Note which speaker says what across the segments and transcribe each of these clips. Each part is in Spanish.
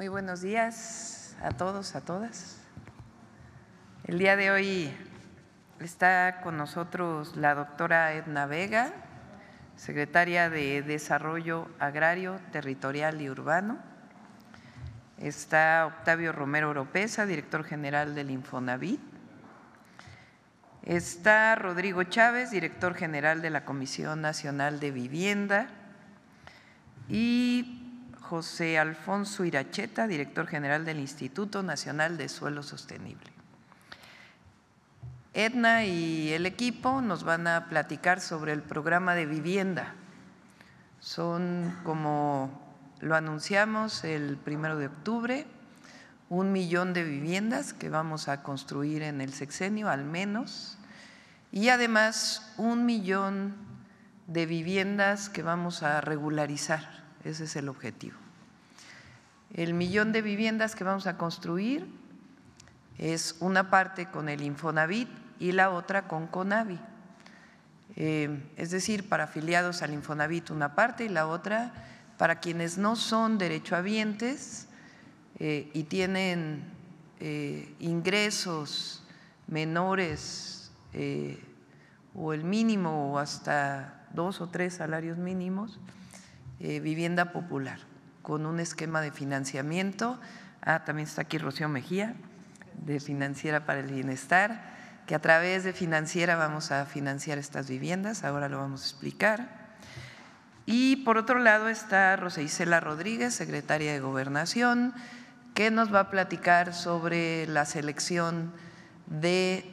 Speaker 1: Muy buenos días a todos, a todas. El día de hoy está con nosotros la doctora Edna Vega, secretaria de Desarrollo Agrario, Territorial y Urbano. Está Octavio Romero Oropesa, director general del Infonavit. Está Rodrigo Chávez, director general de la Comisión Nacional de Vivienda. Y José Alfonso Iracheta, director general del Instituto Nacional de Suelo Sostenible. Edna y el equipo nos van a platicar sobre el programa de vivienda. Son, como lo anunciamos el primero de octubre, un millón de viviendas que vamos a construir en el sexenio, al menos, y además un millón de viviendas que vamos a regularizar ese es el objetivo. El millón de viviendas que vamos a construir es una parte con el Infonavit y la otra con Conavi. Eh, es decir, para afiliados al Infonavit una parte y la otra para quienes no son derechohabientes eh, y tienen eh, ingresos menores o el mínimo o hasta dos o tres salarios mínimos, eh, vivienda popular con un esquema de financiamiento. Ah, también está aquí Rocío Mejía, de Financiera para el Bienestar, que a través de Financiera vamos a financiar estas viviendas, ahora lo vamos a explicar. Y por otro lado está Rosa Isela Rodríguez, secretaria de Gobernación, que nos va a platicar sobre la selección de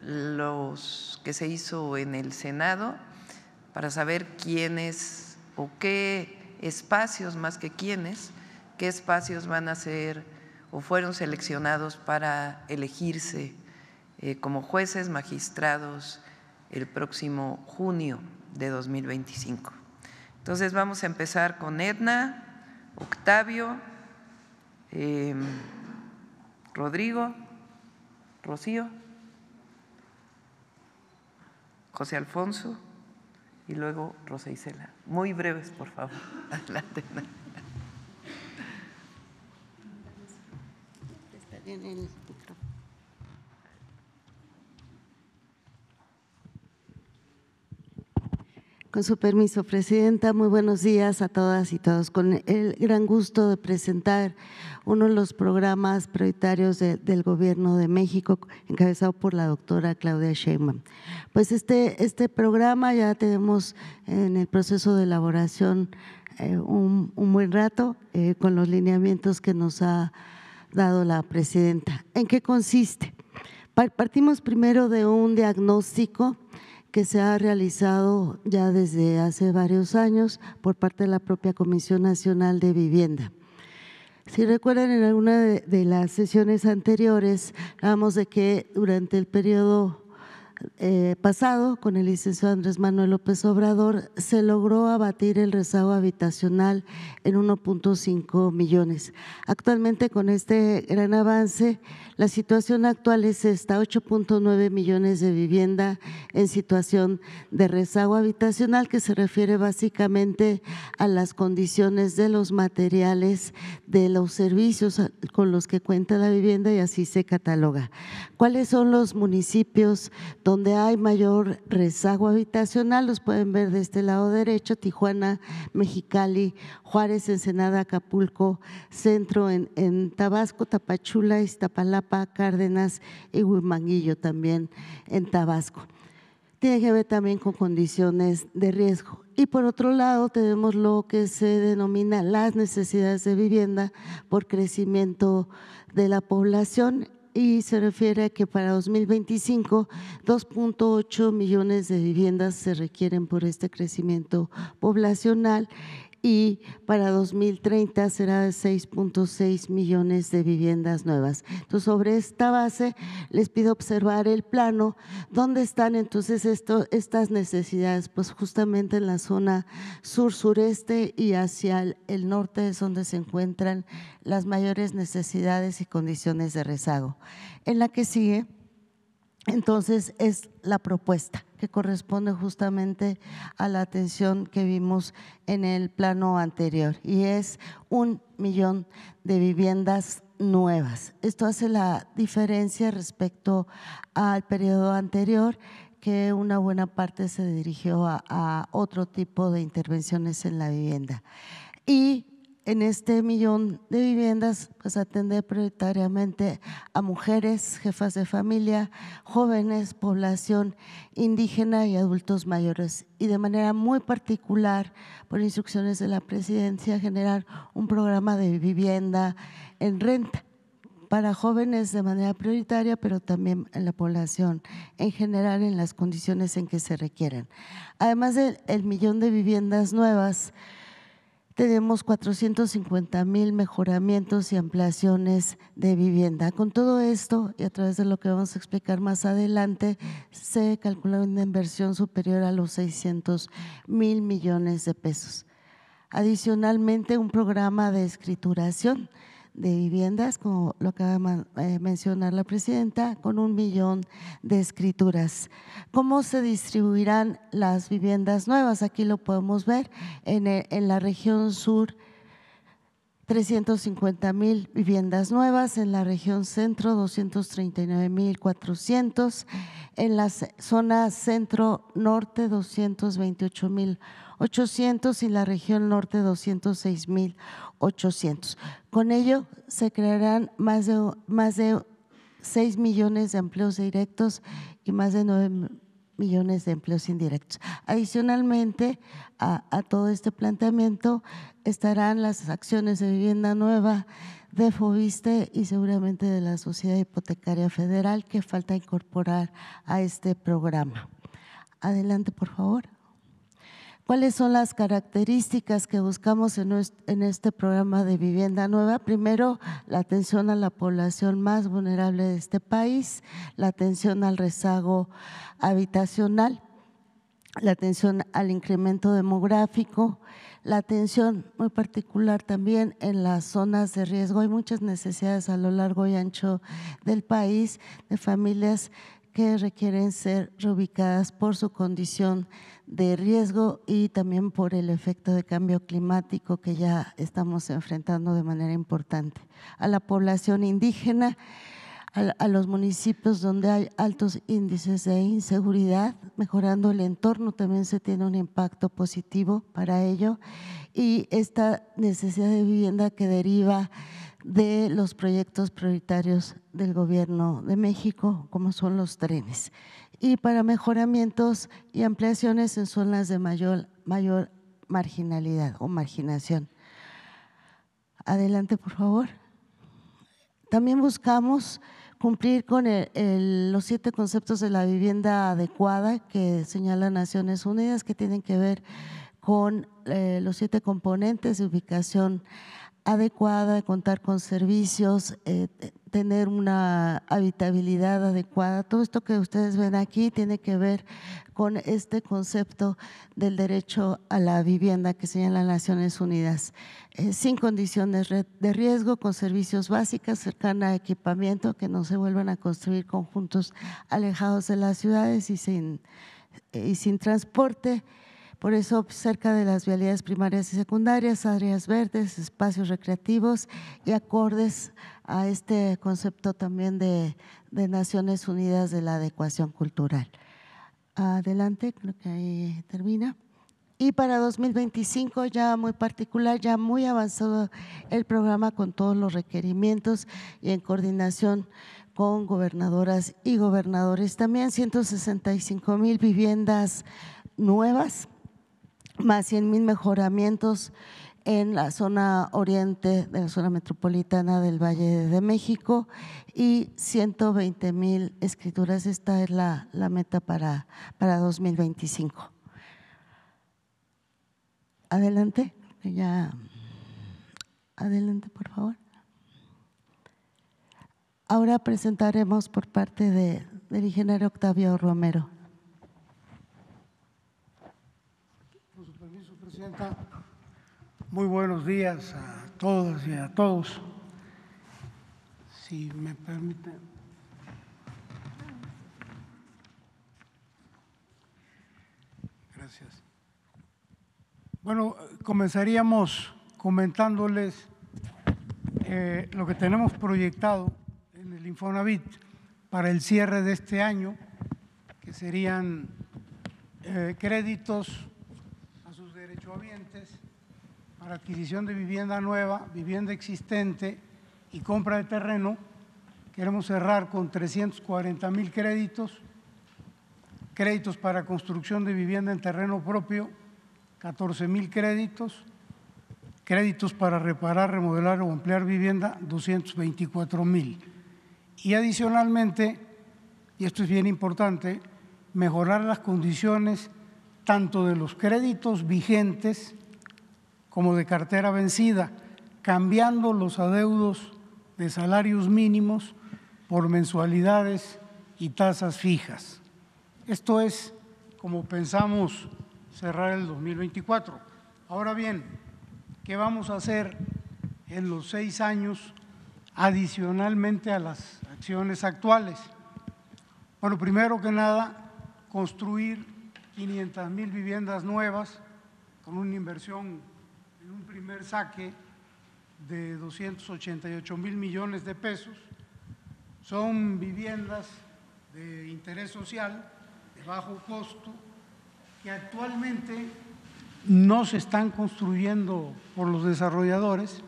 Speaker 1: los que se hizo en el Senado para saber quiénes o qué espacios más que quiénes, qué espacios van a ser o fueron seleccionados para elegirse eh, como jueces magistrados el próximo junio de 2025. Entonces vamos a empezar con Edna, Octavio, em, Rodrigo, Rocío, José Alfonso y luego Rosa Isela. Muy breves, por favor. Adelante.
Speaker 2: Con su permiso, Presidenta, muy buenos días a todas y todos. Con el gran gusto de presentar uno de los programas prioritarios del gobierno de México, encabezado por la doctora Claudia Sheinbaum. Pues este, este programa ya tenemos en el proceso de elaboración eh, un, buen rato eh, con los lineamientos que nos ha dado la presidenta. ¿En qué consiste? Partimos primero de un diagnóstico que se ha realizado ya desde hace varios años por parte de la propia Comisión Nacional de Vivienda. Si recuerdan, en alguna de, las sesiones anteriores hablamos de que durante el periodo eh, pasado con el licenciado Andrés Manuel López Obrador se logró abatir el rezago habitacional en 1.5 millones. Actualmente con este gran avance, la situación actual es esta, 8.9 millones de vivienda en situación de rezago habitacional que se refiere básicamente a las condiciones de los materiales, de los servicios con los que cuenta la vivienda y así se cataloga. ¿Cuáles son los municipios donde donde hay mayor rezago habitacional, los pueden ver de este lado derecho, Tijuana, Mexicali, Juárez, Ensenada, Acapulco, Centro, en, Tabasco, Tapachula, Iztapalapa, Cárdenas y Huimanguillo también en Tabasco. Tiene que ver también con condiciones de riesgo. Y por otro lado tenemos lo que se denomina las necesidades de vivienda por crecimiento de la población y se refiere a que para 2025 2.8 millones de viviendas se requieren por este crecimiento poblacional y para 2030 será de 6.6 millones de viviendas nuevas. Entonces, sobre esta base, les pido observar el plano, dónde están entonces esto, estas necesidades, pues justamente en la zona sur-sureste y hacia el norte es donde se encuentran las mayores necesidades y condiciones de rezago. En la que sigue entonces es la propuesta que corresponde justamente a la atención que vimos en el plano anterior y es un millón de viviendas nuevas. Esto hace la diferencia respecto al periodo anterior que una buena parte se dirigió a, otro tipo de intervenciones en la vivienda. Y en este millón de viviendas, pues atender prioritariamente a mujeres, jefas de familia, jóvenes, población indígena y adultos mayores. Y de manera muy particular, por instrucciones de la presidencia, generar un programa de vivienda en renta para jóvenes de manera prioritaria, pero también en la población en general en las condiciones en que se requieren. Además del millón de viviendas nuevas, tenemos 450 mil mejoramientos y ampliaciones de vivienda. Con todo esto, y a través de lo que vamos a explicar más adelante, se calcula una inversión superior a los 600 mil millones de pesos. Adicionalmente, un programa de escrituración de viviendas, como lo acaba de eh, mencionar la presidenta, con un millón de escrituras. ¿Cómo se distribuirán las viviendas nuevas? Aquí lo podemos ver en, la región sur. 350 mil viviendas nuevas, en la región centro 239 mil 400, en la zona centro norte 228 mil 800 y la región norte 206.800. Con ello se crearán más de, más de 6 millones de empleos directos y más de 9 millones de empleos indirectos. Adicionalmente a, todo este planteamiento estarán las acciones de vivienda nueva, de FOBISTE y seguramente de la Sociedad Hipotecaria Federal que falta incorporar a este programa. Adelante, por favor cuáles son las características que buscamos en este programa de vivienda nueva. Primero, la atención a la población más vulnerable de este país, la atención al rezago habitacional, la atención al incremento demográfico, la atención muy particular también en las zonas de riesgo. Hay muchas necesidades a lo largo y ancho del país de familias que requieren ser reubicadas por su condición de riesgo y también por el efecto de cambio climático que ya estamos enfrentando de manera importante. A la población indígena, a, los municipios donde hay altos índices de inseguridad, mejorando el entorno también se tiene un impacto positivo para ello y esta necesidad de vivienda que deriva de los proyectos prioritarios del gobierno de México, como son los trenes y para mejoramientos y ampliaciones en zonas de mayor, mayor marginalidad o marginación. Adelante, por favor. También buscamos cumplir con los siete conceptos de la vivienda adecuada que señala Naciones Unidas, que tienen que ver con eh, los siete componentes de ubicación adecuada, de contar con servicios, eh, tener una habitabilidad adecuada. Todo esto que ustedes ven aquí tiene que ver con este concepto del derecho a la vivienda que señalan las Naciones Unidas, eh, sin condiciones de riesgo, con servicios básicos, cercana a equipamiento, que no se vuelvan a construir conjuntos alejados de las ciudades y y sin transporte por eso, cerca de las vialidades primarias y secundarias, áreas verdes, espacios recreativos y acordes a este concepto también de, Naciones Unidas de la adecuación cultural. Adelante, creo que ahí termina. Y para 2025 ya muy particular, ya muy avanzado el programa con todos los requerimientos y en coordinación con gobernadoras y gobernadores. También 165 mil viviendas nuevas más 100 mil mejoramientos en la zona oriente de la zona metropolitana del Valle de México y 120 mil escrituras. Esta es la, meta para, para 2025. Adelante, ya. Adelante, por favor. Ahora presentaremos por parte de, del ingeniero Octavio Romero.
Speaker 3: Muy buenos días a
Speaker 2: todas y a todos.
Speaker 3: Si me permiten. Gracias. Bueno, comenzaríamos comentándoles eh, lo que tenemos proyectado en el Infonavit para el cierre de este año, que serían eh, créditos derechohabientes para adquisición de vivienda nueva, vivienda existente y compra de terreno. Queremos cerrar con 340 mil créditos, créditos para construcción de vivienda en terreno propio, 14 mil créditos, créditos para reparar, remodelar o ampliar vivienda, 224 mil. Y adicionalmente, y esto es bien importante, mejorar las condiciones tanto de los créditos vigentes como de cartera vencida, cambiando los adeudos de salarios mínimos por mensualidades y tasas fijas. Esto es como pensamos cerrar el 2024. Ahora bien, ¿qué vamos a hacer en los seis años adicionalmente a las acciones actuales? Bueno, primero que nada, construir 500 mil viviendas nuevas con una inversión en un primer saque de 288 mil millones de pesos. Son viviendas de interés social, de bajo costo, que actualmente no se están construyendo por los desarrolladores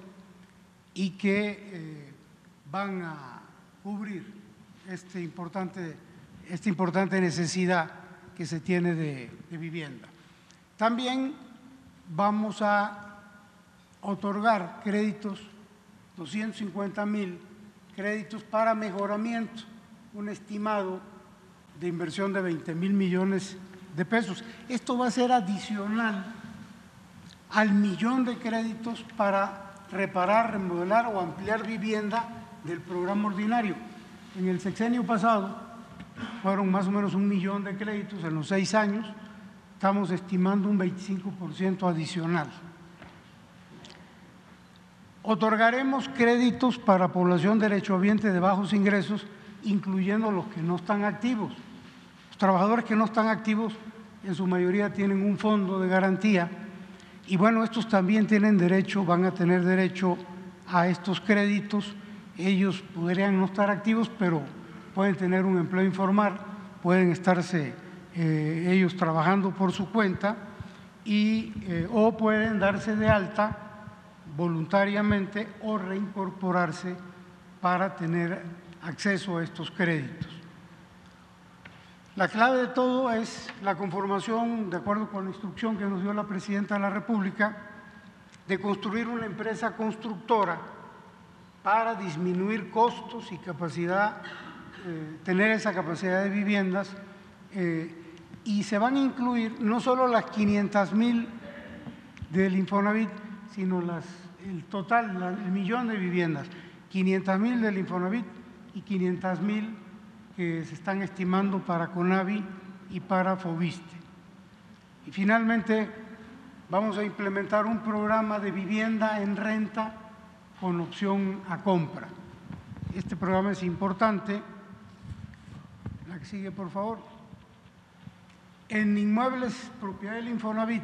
Speaker 3: y que eh, van a cubrir este importante, esta importante necesidad que se tiene de, vivienda. También vamos a otorgar créditos, 250 mil créditos para mejoramiento, un estimado de inversión de 20 mil millones de pesos. Esto va a ser adicional al millón de créditos para reparar, remodelar o ampliar vivienda del programa ordinario. En el sexenio pasado fueron más o menos un millón de créditos en los seis años, estamos estimando un 25% adicional. Otorgaremos créditos para población derechohabiente de bajos ingresos, incluyendo los que no están activos. Los trabajadores que no están activos en su mayoría tienen un fondo de garantía y bueno, estos también tienen derecho, van a tener derecho a estos créditos. Ellos podrían no estar activos, pero pueden tener un empleo informal, pueden estarse eh, ellos trabajando por su cuenta eh, o pueden darse de alta voluntariamente o reincorporarse para tener acceso a estos créditos. La clave de todo es la conformación, de acuerdo con la instrucción que nos dio la Presidenta de la República, de construir una empresa constructora para disminuir costos y capacidad Mm. tener esa capacidad de viviendas eh, y se van a incluir no solo las 500 mil del Infonavit, sino las, el total, el millón de viviendas, 500.000 del Infonavit y 500.000 que se están estimando para CONAVI y para FOBISTE. Y finalmente vamos a implementar un programa de vivienda en renta con opción a compra. Este programa es importante sigue, por favor. En inmuebles propiedad del Infonavit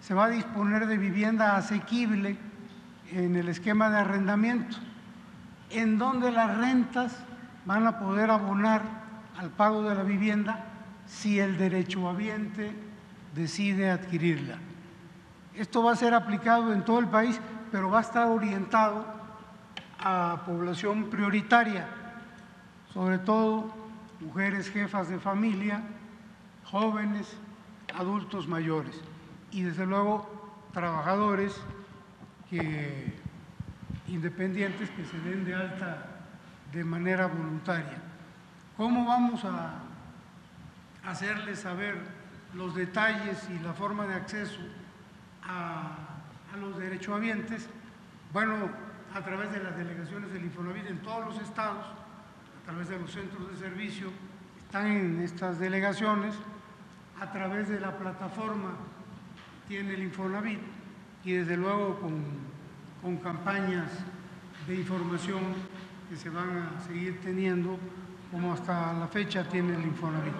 Speaker 3: se va a disponer de vivienda asequible en el esquema de arrendamiento, en donde las rentas van a poder abonar al pago de la vivienda si el derechohabiente decide adquirirla. Esto va a ser aplicado en todo el país, pero va a estar orientado a población prioritaria, sobre todo mujeres jefas de familia, jóvenes, adultos mayores y desde luego trabajadores independientes que se den de alta de manera voluntaria. ¿Cómo vamos a hacerles saber los detalles y la forma de acceso a, a los derechohabientes? Bueno, a través de las delegaciones del Infonavit en todos los estados, a través de los centros de servicio, están en estas delegaciones, a través de la plataforma tiene el Infonavit y desde luego con, con campañas de información que se van a seguir teniendo como hasta la fecha tiene el Infonavit.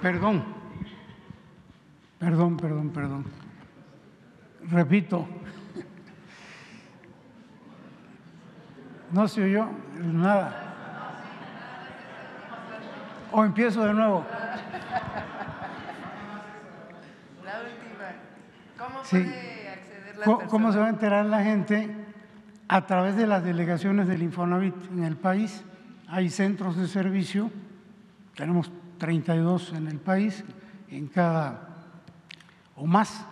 Speaker 3: Perdón, perdón, perdón, perdón. Repito. No se yo, nada. O empiezo de nuevo.
Speaker 1: La última.
Speaker 3: ¿Cómo puede acceder la ¿Cómo se va a enterar la gente? A través de las delegaciones del Infonavit en el país. Hay centros de servicio, tenemos 32 en el país, en cada o más.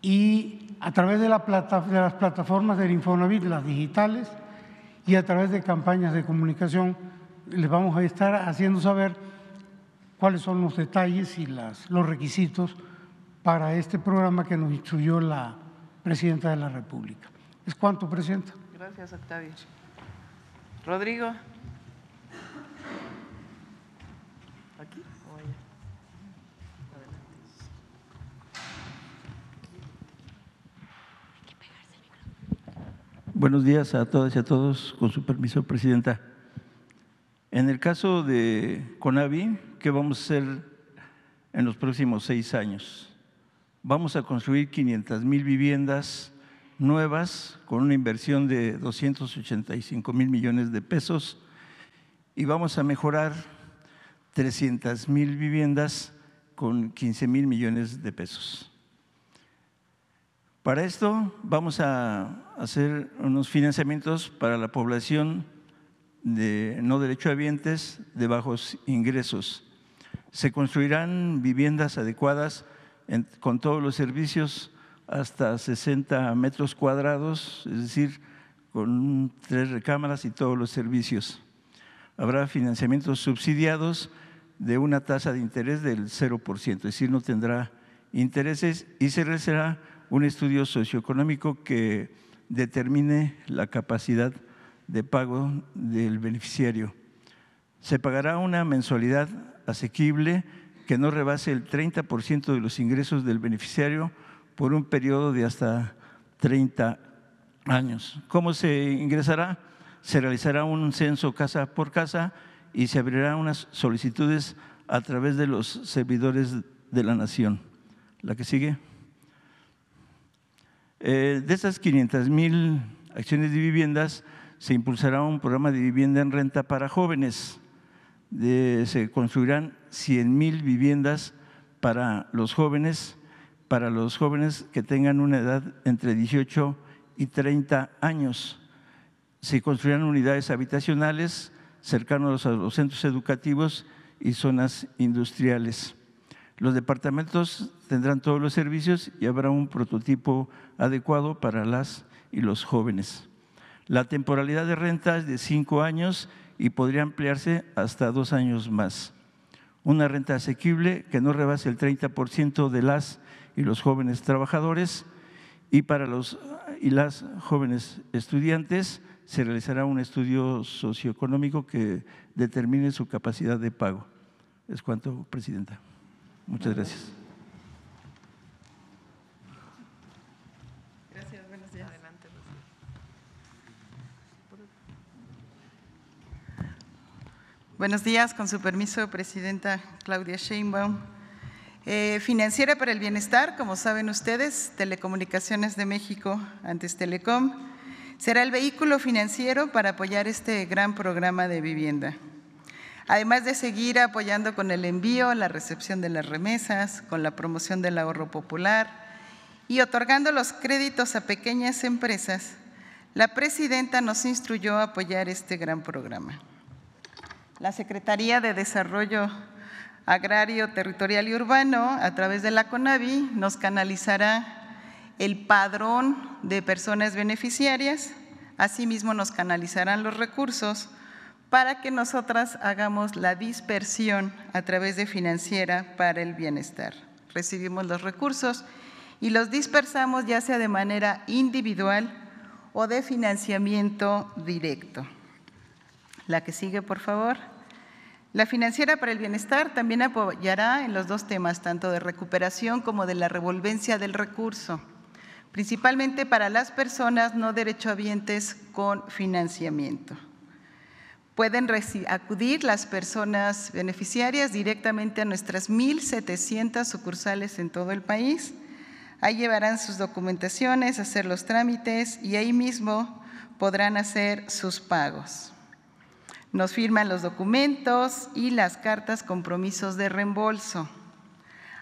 Speaker 3: Y a través de, la de las plataformas del Infonavit, las digitales, y a través de campañas de comunicación les vamos a estar haciendo saber cuáles son los detalles y las, los requisitos para este programa que nos instruyó la presidenta de la República. ¿Es cuánto, presidenta?
Speaker 1: Gracias, Octavio.
Speaker 4: Rodrigo.
Speaker 5: Buenos días a todas y a todos, con su permiso, Presidenta. En el caso de CONAVI, ¿qué vamos a hacer en los próximos seis años? Vamos a construir 500 mil viviendas nuevas con una inversión de 285 mil millones de pesos y vamos a mejorar 300 mil viviendas con 15 mil millones de pesos. Para esto vamos a hacer unos financiamientos para la población de no derechohabientes de bajos ingresos. Se construirán viviendas adecuadas con todos los servicios hasta 60 metros cuadrados, es decir, con tres recámaras y todos los servicios. Habrá financiamientos subsidiados de una tasa de interés del 0%, es decir, no tendrá intereses y se realizará un estudio socioeconómico que determine la capacidad de pago del beneficiario. Se pagará una mensualidad asequible que no rebase el 30% de los ingresos del beneficiario por un periodo de hasta 30 años. ¿Cómo se ingresará? Se realizará un censo casa por casa y se abrirán unas solicitudes a través de los servidores de la nación. La que sigue. Eh, de esas 500 mil acciones de viviendas, se impulsará un programa de vivienda en renta para jóvenes. se construirán 100 mil viviendas para los jóvenes, para los jóvenes que tengan una edad entre 18 y 30 años. Se construirán unidades habitacionales cercanos a los centros educativos y zonas industriales. Los departamentos tendrán todos los servicios y habrá un prototipo adecuado para las y los jóvenes. La temporalidad de renta es de cinco años y podría ampliarse hasta dos años más. Una renta asequible que no rebase el 30% de las y los jóvenes trabajadores y para los y las jóvenes estudiantes se realizará un estudio socioeconómico que determine su capacidad de pago. Es cuanto, Presidenta. Muchas gracias.
Speaker 6: Gracias, buenos días. Adelante,
Speaker 7: Buenos días, con su permiso, Presidenta Claudia Sheinbaum. Eh, financiera para el Bienestar, como saben ustedes, Telecomunicaciones de México, antes Telecom, será el vehículo financiero para apoyar este gran programa de vivienda además de seguir apoyando con el envío, la recepción de las remesas, con la promoción del ahorro popular y otorgando los créditos a pequeñas empresas, la presidenta nos instruyó a apoyar este gran programa. La Secretaría de Desarrollo Agrario, Territorial y Urbano, a través de la CONAVI, nos canalizará el padrón de personas beneficiarias, asimismo nos canalizarán los recursos para que nosotras hagamos la dispersión a través de financiera para el bienestar. Recibimos los recursos y los dispersamos ya sea de manera individual o de financiamiento directo. La que sigue, por favor. La financiera para el bienestar también apoyará en los dos temas, tanto de recuperación como de la revolvencia del recurso, principalmente para las personas no derechohabientes con financiamiento. Pueden acudir las personas beneficiarias directamente a nuestras 1.700 sucursales en todo el país. Ahí llevarán sus documentaciones, hacer los trámites y ahí mismo podrán hacer sus pagos. Nos firman los documentos y las cartas compromisos de reembolso.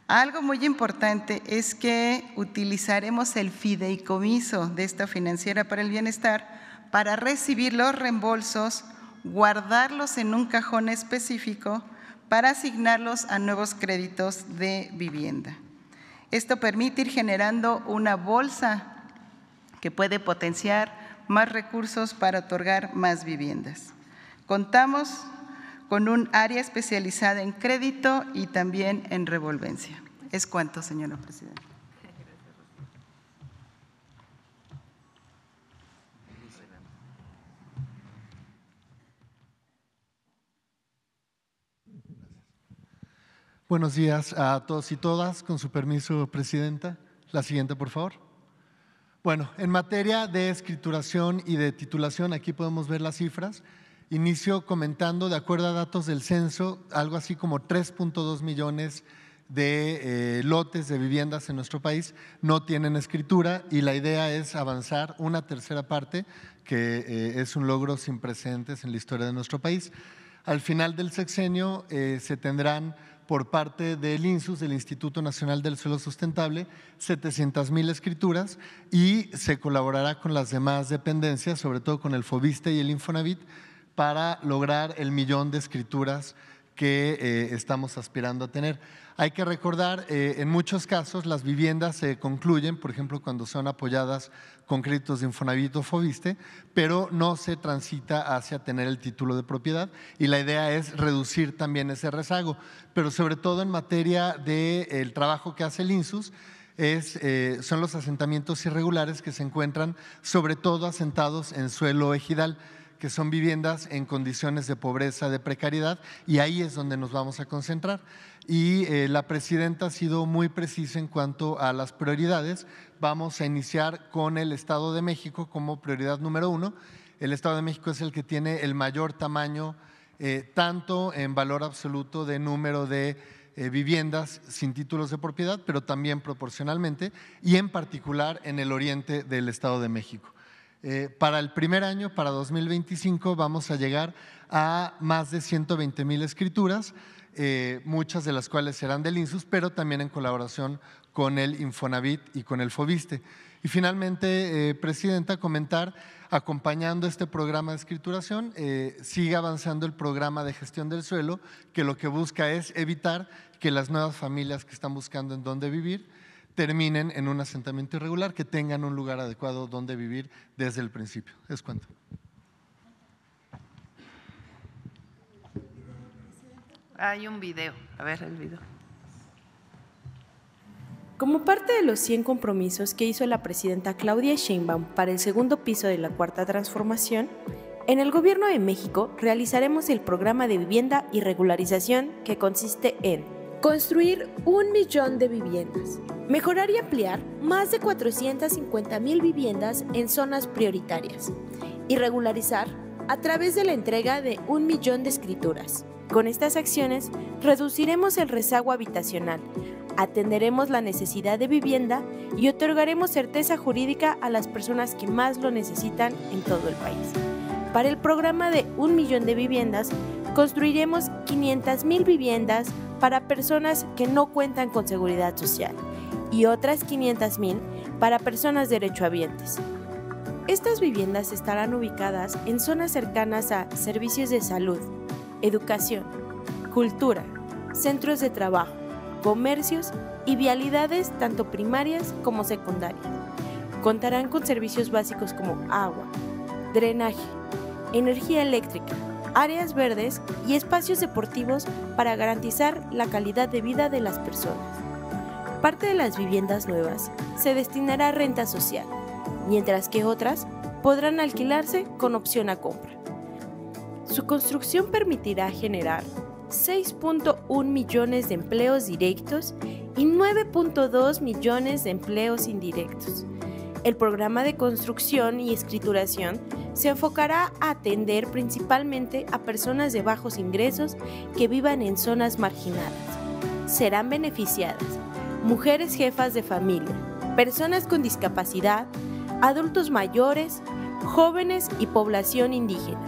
Speaker 7: Algo muy importante es que utilizaremos el fideicomiso de esta financiera para el bienestar para recibir los reembolsos guardarlos en un cajón específico para asignarlos a nuevos créditos de vivienda. Esto permite ir generando una bolsa que puede potenciar más recursos para otorgar más viviendas. Contamos con un área especializada en crédito y también en revolvencia. Es cuanto, señora presidenta.
Speaker 8: Buenos días a todos y todas. Con su permiso, Presidenta. La siguiente, por favor. Bueno, en materia de escrituración y de titulación, aquí podemos ver las cifras. Inicio comentando, de acuerdo a datos del censo, algo así como 3.2 millones de eh, lotes de viviendas en nuestro país no tienen escritura y la idea es avanzar una tercera parte, que eh, es un logro sin precedentes en la historia de nuestro país. Al final del sexenio eh, se tendrán por parte del INSUS, del Instituto Nacional del Suelo Sustentable, 700 mil escrituras y se colaborará con las demás dependencias, sobre todo con el FOBISTE y el Infonavit, para lograr el millón de escrituras que eh, estamos aspirando a tener. Hay que recordar, eh, en muchos casos las viviendas se concluyen, por ejemplo, cuando son apoyadas con créditos de Infonavit o Fobiste, pero no se transita hacia tener el título de propiedad y la idea es reducir también ese rezago, pero sobre todo en materia del eh, trabajo que hace el INSUS, es, eh, son los asentamientos irregulares que se encuentran sobre todo asentados en suelo ejidal que son viviendas en condiciones de pobreza, de precariedad, y ahí es donde nos vamos a concentrar y eh, la presidenta ha sido muy precisa en cuanto a las prioridades. Vamos a iniciar con el Estado de México como prioridad número uno. El Estado de México es el que tiene el mayor tamaño, eh, tanto en valor absoluto de número de eh, viviendas sin títulos de propiedad, pero también proporcionalmente, y en particular en el oriente del Estado de México. para el primer año, para 2025, vamos a llegar a más de 120 mil escrituras. Eh, muchas de las cuales serán del INSUS, pero también en colaboración con el Infonavit y con el FOBISTE. Y finalmente, eh, Presidenta, comentar, acompañando este programa de escrituración, eh, sigue avanzando el programa de gestión del suelo, que lo que busca es evitar que las nuevas familias que están buscando en dónde vivir terminen en un asentamiento irregular, que tengan un lugar adecuado donde vivir desde el principio. Es cuanto.
Speaker 1: Hay un video, a ver el video.
Speaker 9: Como parte de los 100 compromisos que hizo la presidenta Claudia Sheinbaum para el segundo piso de la Cuarta Transformación, en el Gobierno de México realizaremos el programa de vivienda y regularización que consiste en construir un millón de viviendas, mejorar y ampliar más de 450 mil viviendas en zonas prioritarias y regularizar a través de la entrega de un millón de escrituras. Con estas acciones reduciremos el rezago habitacional, atenderemos la necesidad de vivienda y otorgaremos certeza jurídica a las personas que más lo necesitan en todo el país. Para el programa de un millón de viviendas, construiremos 500.000 viviendas para personas que no cuentan con seguridad social y otras 500.000 para personas derechohabientes. Estas viviendas estarán ubicadas en zonas cercanas a servicios de salud, educación, cultura, centros de trabajo, comercios y vialidades tanto primarias como secundarias. Contarán con servicios básicos como agua, drenaje, energía eléctrica, áreas verdes y espacios deportivos para garantizar la calidad de vida de las personas. Parte de las viviendas nuevas se destinará a renta social, mientras que otras podrán alquilarse con opción a compra. Su construcción permitirá generar 6.1 millones de empleos directos y 9.2 millones de empleos indirectos. El programa de construcción y escrituración se enfocará a atender principalmente a personas de bajos ingresos que vivan en zonas marginadas. Serán beneficiadas mujeres jefas de familia, personas con discapacidad, adultos mayores, jóvenes y población indígena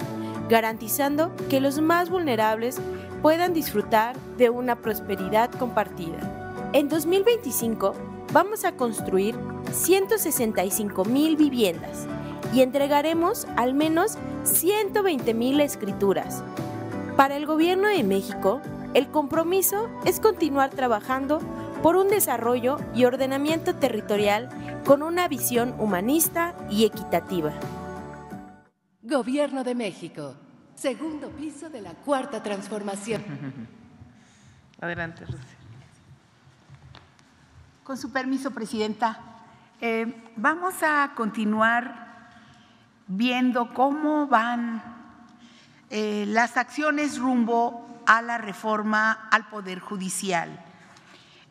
Speaker 9: garantizando que los más vulnerables puedan disfrutar de una prosperidad compartida. En 2025 vamos a construir 165 mil viviendas y entregaremos al menos 120 mil escrituras. Para el Gobierno de México, el compromiso es continuar trabajando por un desarrollo y ordenamiento territorial con una visión humanista y equitativa. Gobierno de México,
Speaker 1: segundo piso de la cuarta transformación. Adelante, Rusia.
Speaker 10: Con su permiso, Presidenta, eh, vamos a continuar viendo cómo van eh, las acciones rumbo a la reforma al Poder Judicial.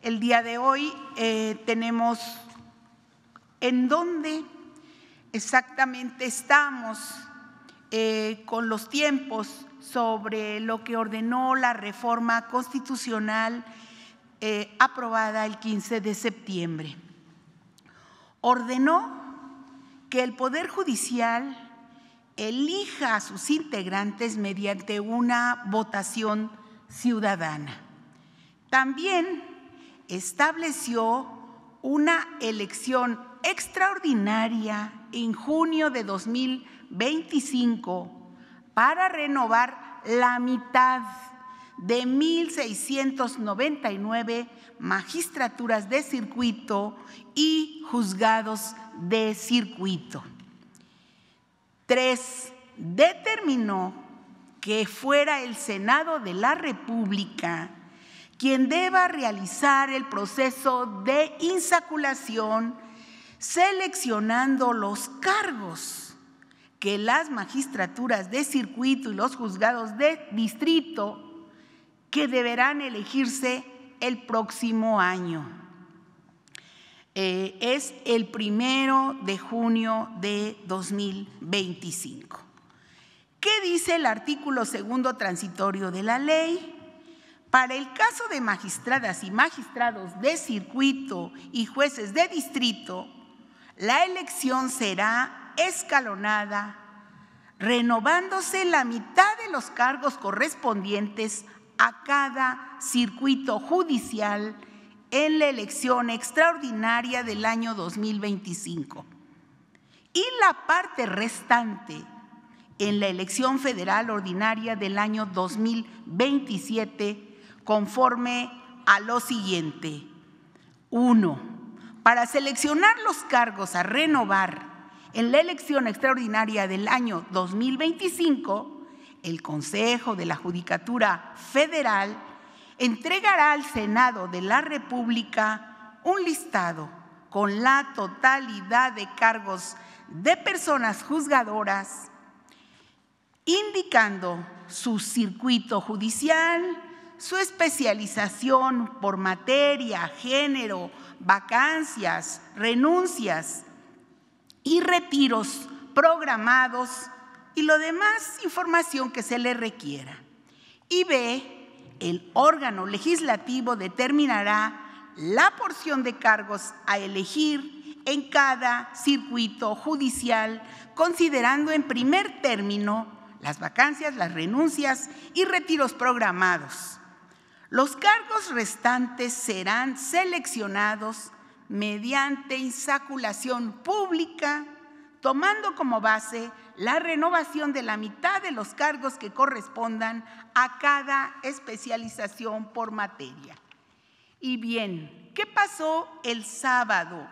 Speaker 10: El día de hoy eh, tenemos en dónde exactamente estamos eh, con los tiempos sobre lo que ordenó la reforma constitucional eh, aprobada el 15 de septiembre. Ordenó que el Poder Judicial elija a sus integrantes mediante una votación ciudadana. También estableció una elección extraordinaria en junio de 2000. 25 para renovar la mitad de 1.699 magistraturas de circuito y juzgados de circuito. Tres, determinó que fuera el Senado de la República quien deba realizar el proceso de insaculación seleccionando los cargos que las magistraturas de circuito y los juzgados de distrito que deberán elegirse el próximo año. Eh, es el primero de junio de 2025. ¿Qué dice el artículo segundo transitorio de la ley? Para el caso de magistradas y magistrados de circuito y jueces de distrito, la elección será escalonada, renovándose la mitad de los cargos correspondientes a cada circuito judicial en la elección extraordinaria del año 2025 y la parte restante en la elección federal ordinaria del año 2027 conforme a lo siguiente. Uno, Para seleccionar los cargos a renovar en la elección extraordinaria del año 2025, el Consejo de la Judicatura Federal entregará al Senado de la República un listado con la totalidad de cargos de personas juzgadoras, indicando su circuito judicial, su especialización por materia, género, vacancias, renuncias, y retiros programados y lo demás información que se le requiera. Y B, el órgano legislativo determinará la porción de cargos a elegir en cada circuito judicial, considerando en primer término las vacancias, las renuncias y retiros programados. Los cargos restantes serán seleccionados mediante insaculación pública, tomando como base la renovación de la mitad de los cargos que correspondan a cada especialización por materia. Y bien, ¿qué pasó el sábado?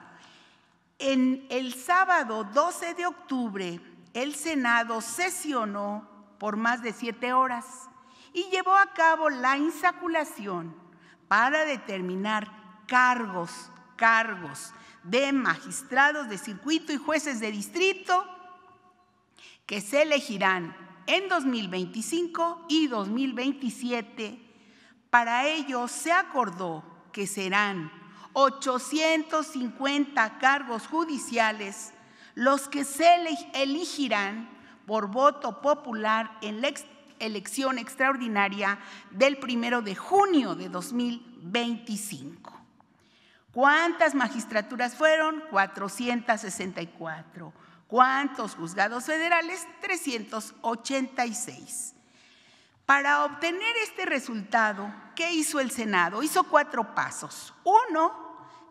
Speaker 10: En el sábado 12 de octubre, el Senado sesionó por más de siete horas y llevó a cabo la insaculación para determinar cargos cargos de magistrados de circuito y jueces de distrito que se elegirán en 2025 y 2027. Para ello se acordó que serán 850 cargos judiciales los que se elegirán por voto popular en la elección extraordinaria del primero de junio de 2025. ¿Cuántas magistraturas fueron? 464. ¿Cuántos juzgados federales? 386. Para obtener este resultado, ¿qué hizo el Senado? Hizo cuatro pasos. Uno,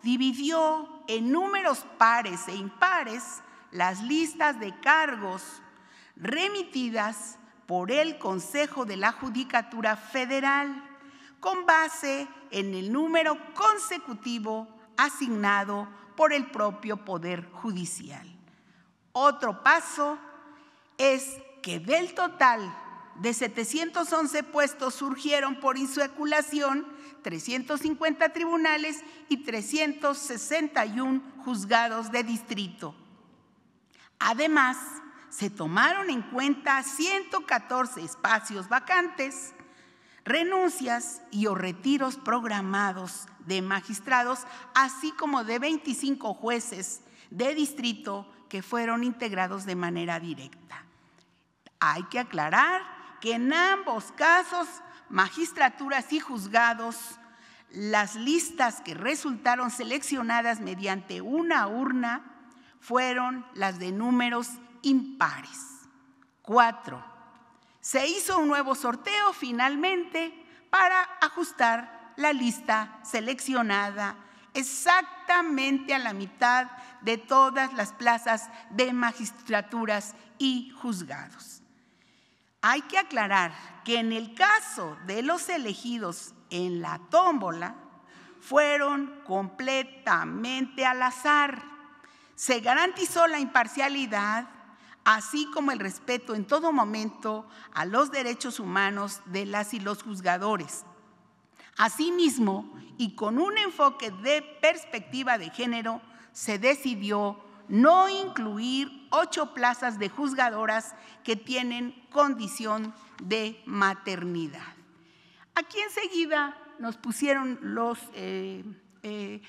Speaker 10: dividió en números pares e impares las listas de cargos remitidas por el Consejo de la Judicatura Federal con base en el número consecutivo asignado por el propio Poder Judicial. Otro paso es que del total de 711 puestos surgieron por insueculación 350 tribunales y 361 juzgados de distrito. Además, se tomaron en cuenta 114 espacios vacantes, renuncias y o retiros programados de magistrados, así como de 25 jueces de distrito que fueron integrados de manera directa. Hay que aclarar que en ambos casos, magistraturas y juzgados, las listas que resultaron seleccionadas mediante una urna fueron las de números impares. Cuatro, se hizo un nuevo sorteo finalmente para ajustar la lista seleccionada exactamente a la mitad de todas las plazas de magistraturas y juzgados. Hay que aclarar que en el caso de los elegidos en la tómbola, fueron completamente al azar. Se garantizó la imparcialidad, así como el respeto en todo momento a los derechos humanos de las y los juzgadores Asimismo, y con un enfoque de perspectiva de género, se decidió no incluir ocho plazas de juzgadoras que tienen condición de maternidad. Aquí enseguida nos pusieron los, eh, eh,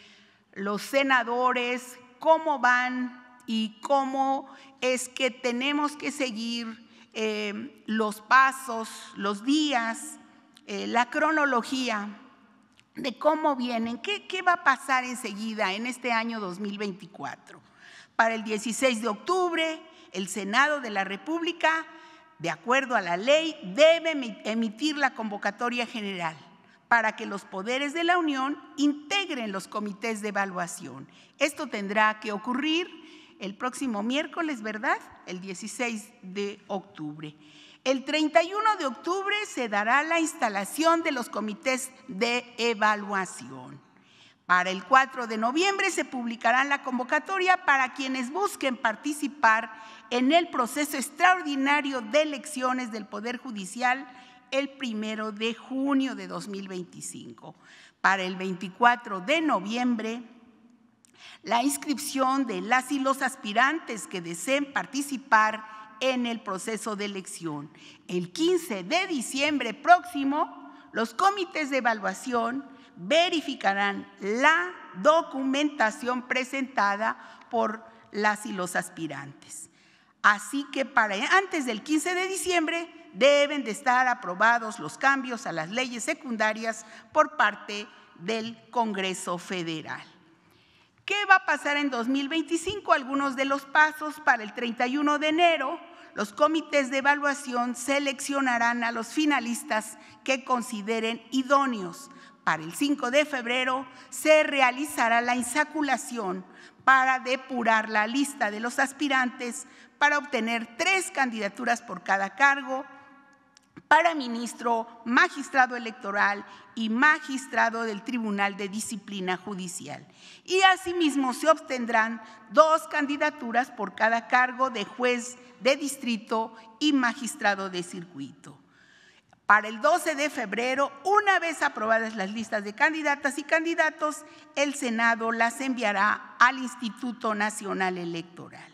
Speaker 10: senadores cómo van y cómo es que tenemos que seguir eh, los pasos, los días eh, la cronología de cómo vienen, qué, qué va a pasar enseguida en este año 2024. Para el 16 de octubre, el Senado de la República, de acuerdo a la ley, debe emitir la convocatoria general para que los poderes de la Unión integren los comités de evaluación. Esto tendrá que ocurrir el próximo miércoles, ¿verdad? El 16 de octubre. El 31 de octubre se dará la instalación de los comités de evaluación. Para el 4 de noviembre se publicará la convocatoria para quienes busquen participar en el proceso extraordinario de elecciones del Poder Judicial el 1 de junio de 2025. Para el 24 de noviembre, la inscripción de las y los aspirantes que deseen participar en el proceso de elección. El 15 de diciembre próximo, los comités de evaluación verificarán la documentación presentada por las y los aspirantes. Así que para antes del 15 de diciembre deben de estar aprobados los cambios a las leyes secundarias por parte del Congreso Federal. ¿Qué va a pasar en 2025? Algunos de los pasos para el 31 de enero los comités de evaluación seleccionarán a los finalistas que consideren idóneos. Para el 5 de febrero se realizará la insaculación para depurar la lista de los aspirantes para obtener tres candidaturas por cada cargo para ministro, magistrado electoral y magistrado del Tribunal de Disciplina Judicial. Y asimismo se obtendrán dos candidaturas por cada cargo de juez de distrito y magistrado de circuito. Para el 12 de febrero, una vez aprobadas las listas de candidatas y candidatos, el Senado las enviará al Instituto Nacional Electoral.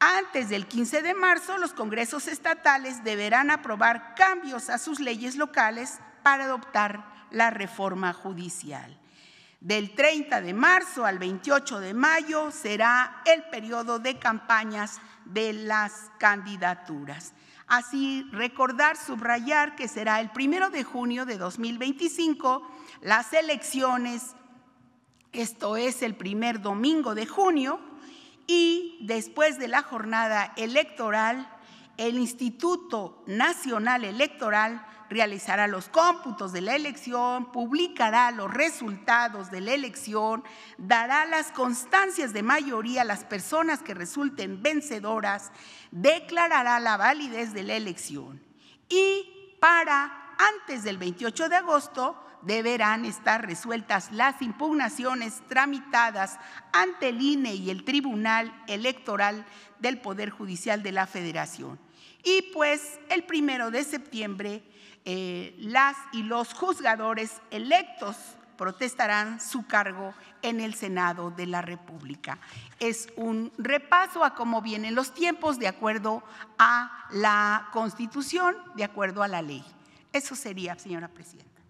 Speaker 10: Antes del 15 de marzo, los congresos estatales deberán aprobar cambios a sus leyes locales para adoptar la reforma judicial. Del 30 de marzo al 28 de mayo será el periodo de campañas de las candidaturas. Así, recordar, subrayar que será el primero de junio de 2025 las elecciones, esto es el primer domingo de junio, y después de la jornada electoral, el Instituto Nacional Electoral realizará los cómputos de la elección, publicará los resultados de la elección, dará las constancias de mayoría a las personas que resulten vencedoras, declarará la validez de la elección y para antes del 28 de agosto deberán estar resueltas las impugnaciones tramitadas ante el INE y el Tribunal Electoral del Poder Judicial de la Federación. Y pues el primero de septiembre eh, las y los juzgadores electos protestarán su cargo en el Senado de la República. Es un repaso a cómo vienen los tiempos de acuerdo a la Constitución, de acuerdo a la ley. Eso sería, señora presidenta.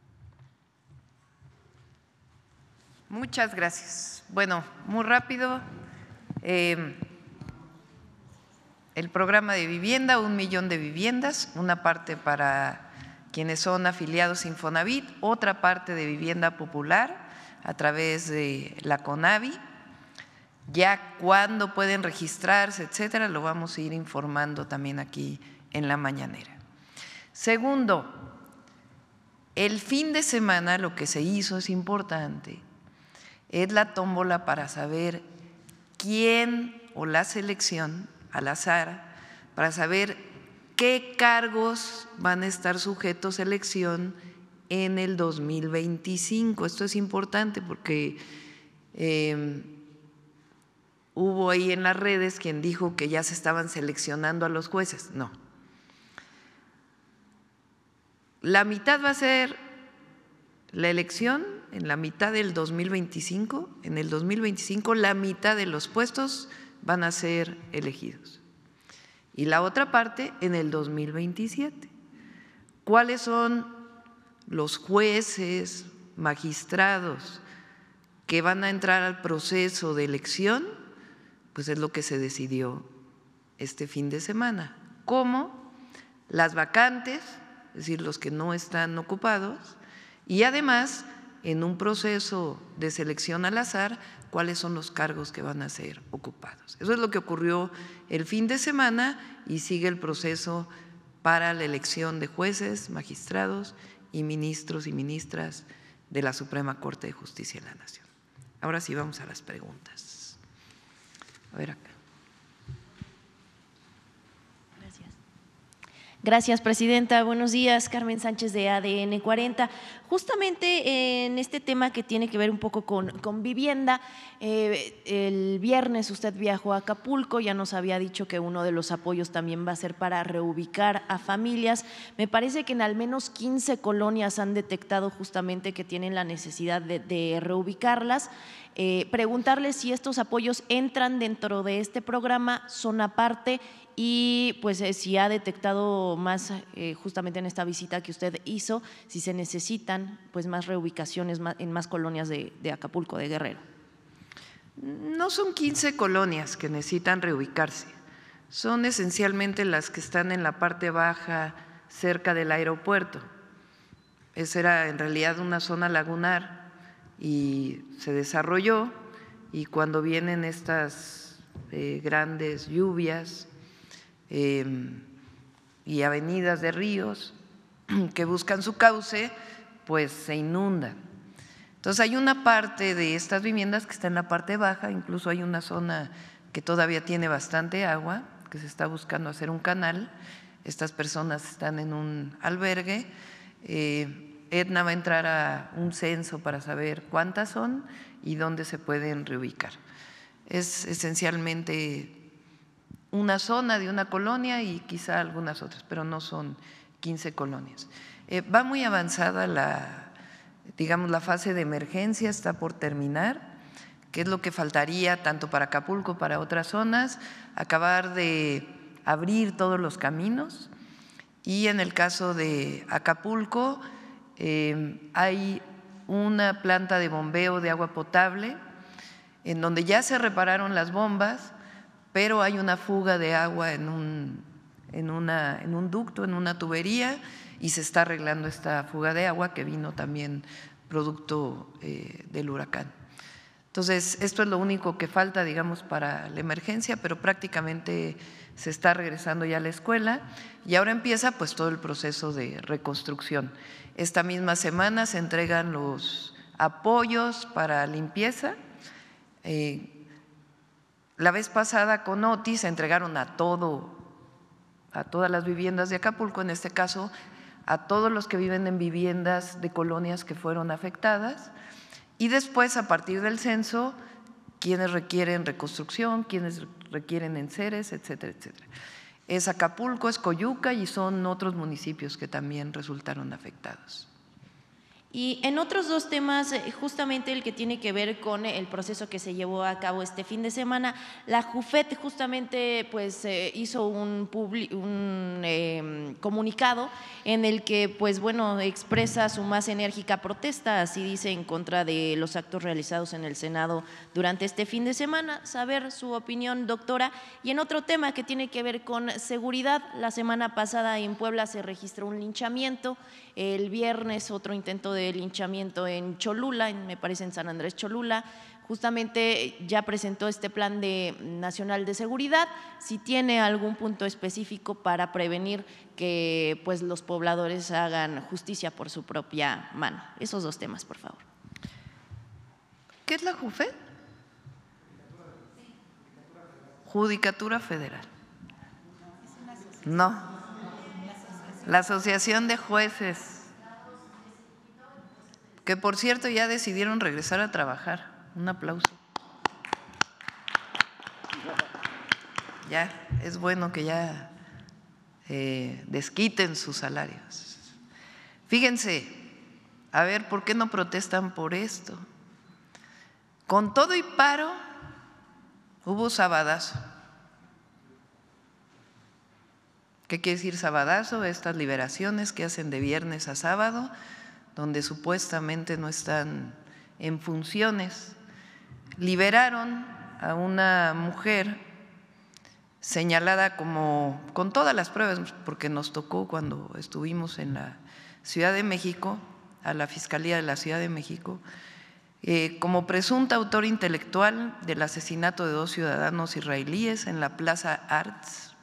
Speaker 10: Muchas gracias.
Speaker 1: Bueno, muy rápido. Em, el programa de vivienda, un millón de viviendas, una parte para quienes son afiliados Infonavit, otra parte de vivienda popular a través de la CONAVI, ya cuándo pueden registrarse, etcétera, lo vamos a ir informando también aquí en la mañanera. Segundo, el fin de semana lo que se hizo es importante, es la tómbola para saber quién o la selección al azar, para saber qué cargos van a estar sujetos a elección en el 2025. Esto es importante porque em, hubo ahí en las redes quien dijo que ya se estaban seleccionando a los jueces. No. La mitad va a ser la elección en la mitad del 2025. En el 2025 la mitad de los puestos van a ser elegidos y la otra parte en el 2027. ¿Cuáles son los jueces, magistrados que van a entrar al proceso de elección? Pues es lo que se decidió este fin de semana. ¿Cómo? las vacantes, es decir, los que no están ocupados, y además en un proceso de selección al azar cuáles son los cargos que van a ser ocupados. Eso es lo que ocurrió el fin de semana y sigue el proceso para la elección de jueces, magistrados y ministros y ministras de la Suprema Corte de Justicia de la Nación. Ahora sí vamos a las
Speaker 11: preguntas. A ver Gracias, Presidenta. Buenos días, Carmen Sánchez de ADN 40. Justamente en este tema que tiene que ver un poco con, vivienda, eh, el viernes usted viajó a Acapulco, ya nos había dicho que uno de los apoyos también va a ser para reubicar a familias. Me parece que en al menos 15 colonias han detectado justamente que tienen la necesidad de, reubicarlas. Eh, preguntarle si estos apoyos entran dentro de este programa, son aparte y pues eh, si ha detectado más eh, justamente en esta visita que usted hizo, si se necesitan pues más reubicaciones en más colonias de, Acapulco, de Guerrero.
Speaker 1: No son 15 colonias que necesitan reubicarse, son esencialmente las que están en la parte baja cerca del aeropuerto. Esa era en realidad una zona lagunar y se desarrolló y cuando vienen estas eh, grandes lluvias, Em, y avenidas de ríos que buscan su cauce, pues se inundan. Entonces hay una parte de estas viviendas que está en la parte baja, incluso hay una zona que todavía tiene bastante agua, que se está buscando hacer un canal. Estas personas están en un albergue. Eh, Edna va a entrar a un censo para saber cuántas son y dónde se pueden reubicar. Es esencialmente una zona de una colonia y quizá algunas otras, pero no son 15 colonias. Eh, va muy avanzada la, digamos, la fase de emergencia, está por terminar, que es lo que faltaría tanto para Acapulco, para otras zonas, acabar de abrir todos los caminos. Y en el caso de Acapulco, em, hay una planta de bombeo de agua potable en donde ya se repararon las bombas pero hay una fuga de agua en un, en, una, en un ducto, en una tubería, y se está arreglando esta fuga de agua que vino también producto eh, del huracán. Entonces, esto es lo único que falta, digamos, para la emergencia, pero prácticamente se está regresando ya a la escuela y ahora empieza pues todo el proceso de reconstrucción. Esta misma semana se entregan los apoyos para limpieza. Eh, la vez pasada con Oti se entregaron a todo, a todas las viviendas de Acapulco, en este caso a todos los que viven en viviendas de colonias que fueron afectadas y después a partir del censo quienes requieren reconstrucción, quienes requieren enseres, etcétera, etcétera. Es Acapulco, es Coyuca y son otros municipios que también resultaron afectados.
Speaker 11: Y en otros dos temas, eh, justamente el que tiene que ver con eh, el proceso que se llevó a cabo este fin de semana, la JUFET justamente pues, eh, hizo un, un em, comunicado en el que pues, bueno, expresa su más enérgica protesta, así dice, en contra de los actos realizados en el Senado durante este fin de semana. Saber su opinión, doctora. Y en otro tema que tiene que ver con seguridad, la semana pasada en Puebla se registró un linchamiento, el viernes otro intento de del hinchamiento en Cholula, me parece en San Andrés Cholula, justamente ya presentó este plan de nacional de seguridad, si tiene algún punto específico para prevenir que pues los pobladores hagan justicia por su propia mano. Esos dos temas, por favor. ¿Qué es la JUFE? Judicatura Federal.
Speaker 1: No. La Asociación de Jueces que por cierto ya decidieron regresar a trabajar. Un aplauso. Ya, es bueno que ya eh, desquiten sus salarios. Fíjense, a ver, ¿por qué no protestan por esto? Con todo y paro hubo sabadazo. ¿Qué quiere decir sabadazo? Estas liberaciones que hacen de viernes a sábado donde supuestamente no están en funciones. Liberaron a una mujer señalada como, con todas las pruebas, porque nos tocó cuando estuvimos en la Ciudad de México, a la Fiscalía de la Ciudad de México, eh, como presunta autor intelectual del asesinato de dos ciudadanos israelíes en la Plaza Arts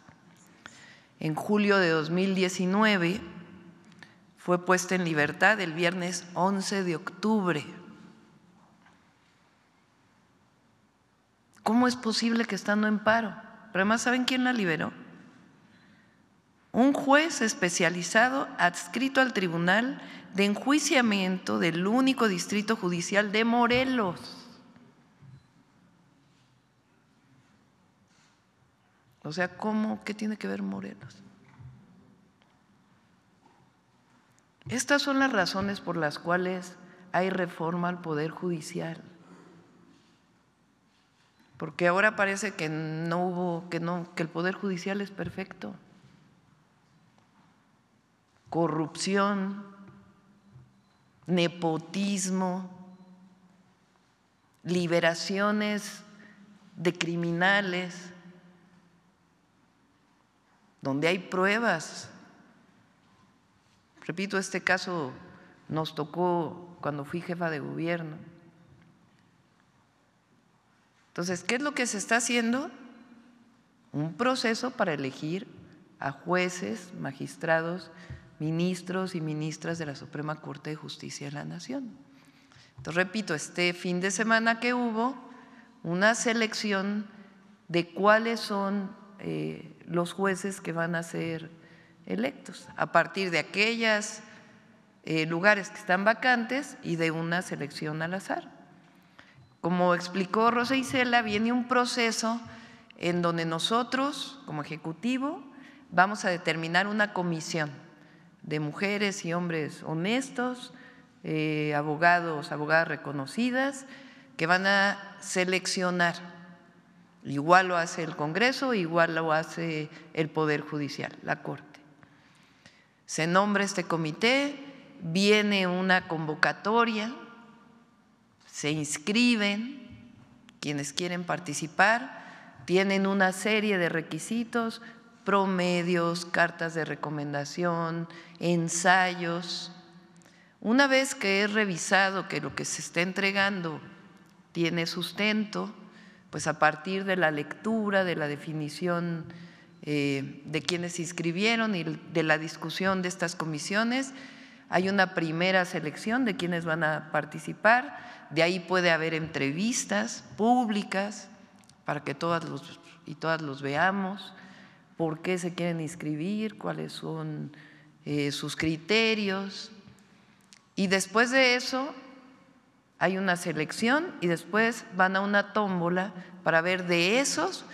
Speaker 1: en julio de 2019 fue puesta en libertad el viernes 11 de octubre. ¿Cómo es posible que estando en paro? Pero además, ¿saben quién la liberó? Un juez especializado adscrito al Tribunal de Enjuiciamiento del único distrito judicial de Morelos. O sea, ¿cómo? ¿Qué tiene que ver Morelos? Estas son las razones por las cuales hay reforma al Poder Judicial. Porque ahora parece que no hubo, que no, que el Poder Judicial es perfecto. Corrupción, nepotismo, liberaciones de criminales, donde hay pruebas Repito, este caso nos tocó cuando fui jefa de gobierno. Entonces, ¿qué es lo que se está haciendo? Un proceso para elegir a jueces, magistrados, ministros y ministras de la Suprema Corte de Justicia de la Nación. Entonces, repito, este fin de semana que hubo, una selección de cuáles son eh, los jueces que van a ser electos a partir de aquellos eh, lugares que están vacantes y de una selección al azar. Como explicó Rosa Isela, viene un proceso en donde nosotros, como Ejecutivo, vamos a determinar una comisión de mujeres y hombres honestos, eh, abogados, abogadas reconocidas, que van a seleccionar. Igual lo hace el Congreso, igual lo hace el Poder Judicial, la Corte. Se nombra este comité, viene una convocatoria, se inscriben quienes quieren participar, tienen una serie de requisitos, promedios, cartas de recomendación, ensayos. Una vez que es revisado que lo que se está entregando tiene sustento, pues a partir de la lectura, de la definición eh, de quienes se inscribieron y de la discusión de estas comisiones. Hay una primera selección de quienes van a participar, de ahí puede haber entrevistas públicas para que todos los y todas los veamos, por qué se quieren inscribir, cuáles son eh, sus criterios. Y después de eso hay una selección y después van a una tómbola para ver de esos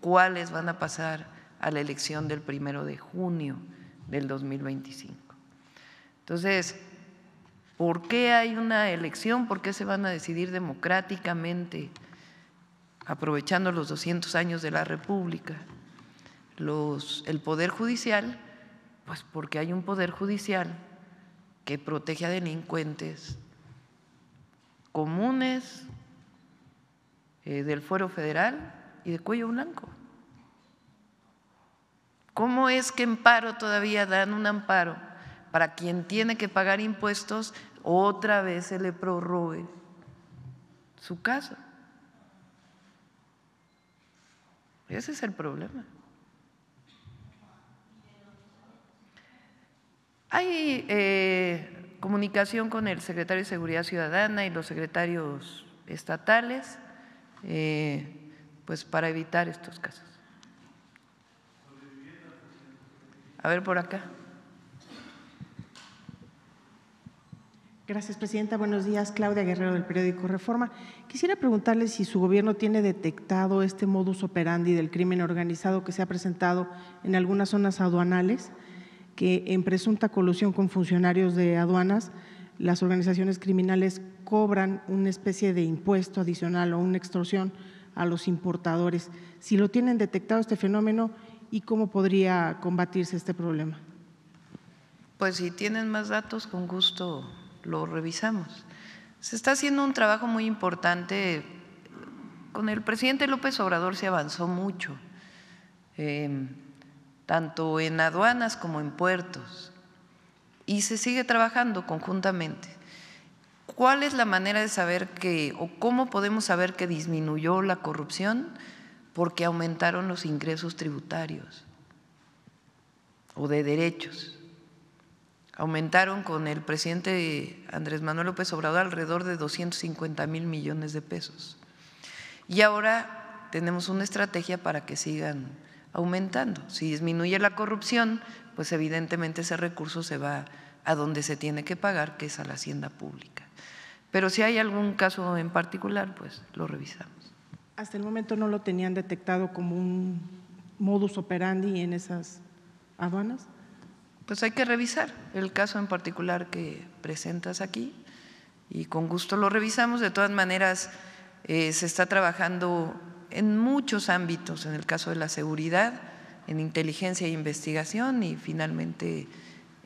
Speaker 1: cuáles van a pasar a la elección del primero de junio del 2025. Entonces, ¿por qué hay una elección? ¿Por qué se van a decidir democráticamente, aprovechando los 200 años de la República, el Poder Judicial? Pues porque hay un Poder Judicial que protege a delincuentes comunes eh, del fuero federal y de cuello blanco. ¿Cómo es que en paro todavía dan un amparo para quien tiene que pagar impuestos otra vez se le prorrogue su caso? Ese es el problema. Hay eh, comunicación con el secretario de Seguridad Ciudadana y los secretarios estatales eh, pues para evitar estos casos. A ver por acá.
Speaker 6: Gracias, Presidenta. Buenos días. Claudia Guerrero del periódico Reforma. Quisiera preguntarle si su gobierno tiene detectado este modus operandi del crimen organizado que se ha presentado en algunas zonas aduanales, que en presunta colusión con funcionarios de aduanas, las organizaciones criminales cobran una especie de impuesto adicional o una extorsión a los importadores. Si lo tienen detectado este fenómeno y cómo podría combatirse este problema.
Speaker 1: Pues si tienen más datos, con gusto lo revisamos. Se está haciendo un trabajo muy importante. Con el presidente López Obrador se avanzó mucho, em, tanto en aduanas como en puertos, y se sigue trabajando conjuntamente. ¿Cuál es la manera de saber que, o cómo podemos saber que disminuyó la corrupción? porque aumentaron los ingresos tributarios o de derechos. Aumentaron con el presidente Andrés Manuel López Obrador alrededor de 250 mil millones de pesos. Y ahora tenemos una estrategia para que sigan aumentando. Si disminuye la corrupción, pues evidentemente ese recurso se va a donde se tiene que pagar, que es a la hacienda pública. Pero si hay algún caso en particular, pues lo revisamos.
Speaker 6: Hasta el momento no lo tenían detectado como un modus operandi en esas aduanas. Pues hay que revisar el caso en particular que presentas
Speaker 1: aquí y con gusto lo revisamos. De todas maneras, eh, se está trabajando en muchos ámbitos, en el caso de la seguridad, en inteligencia e investigación y finalmente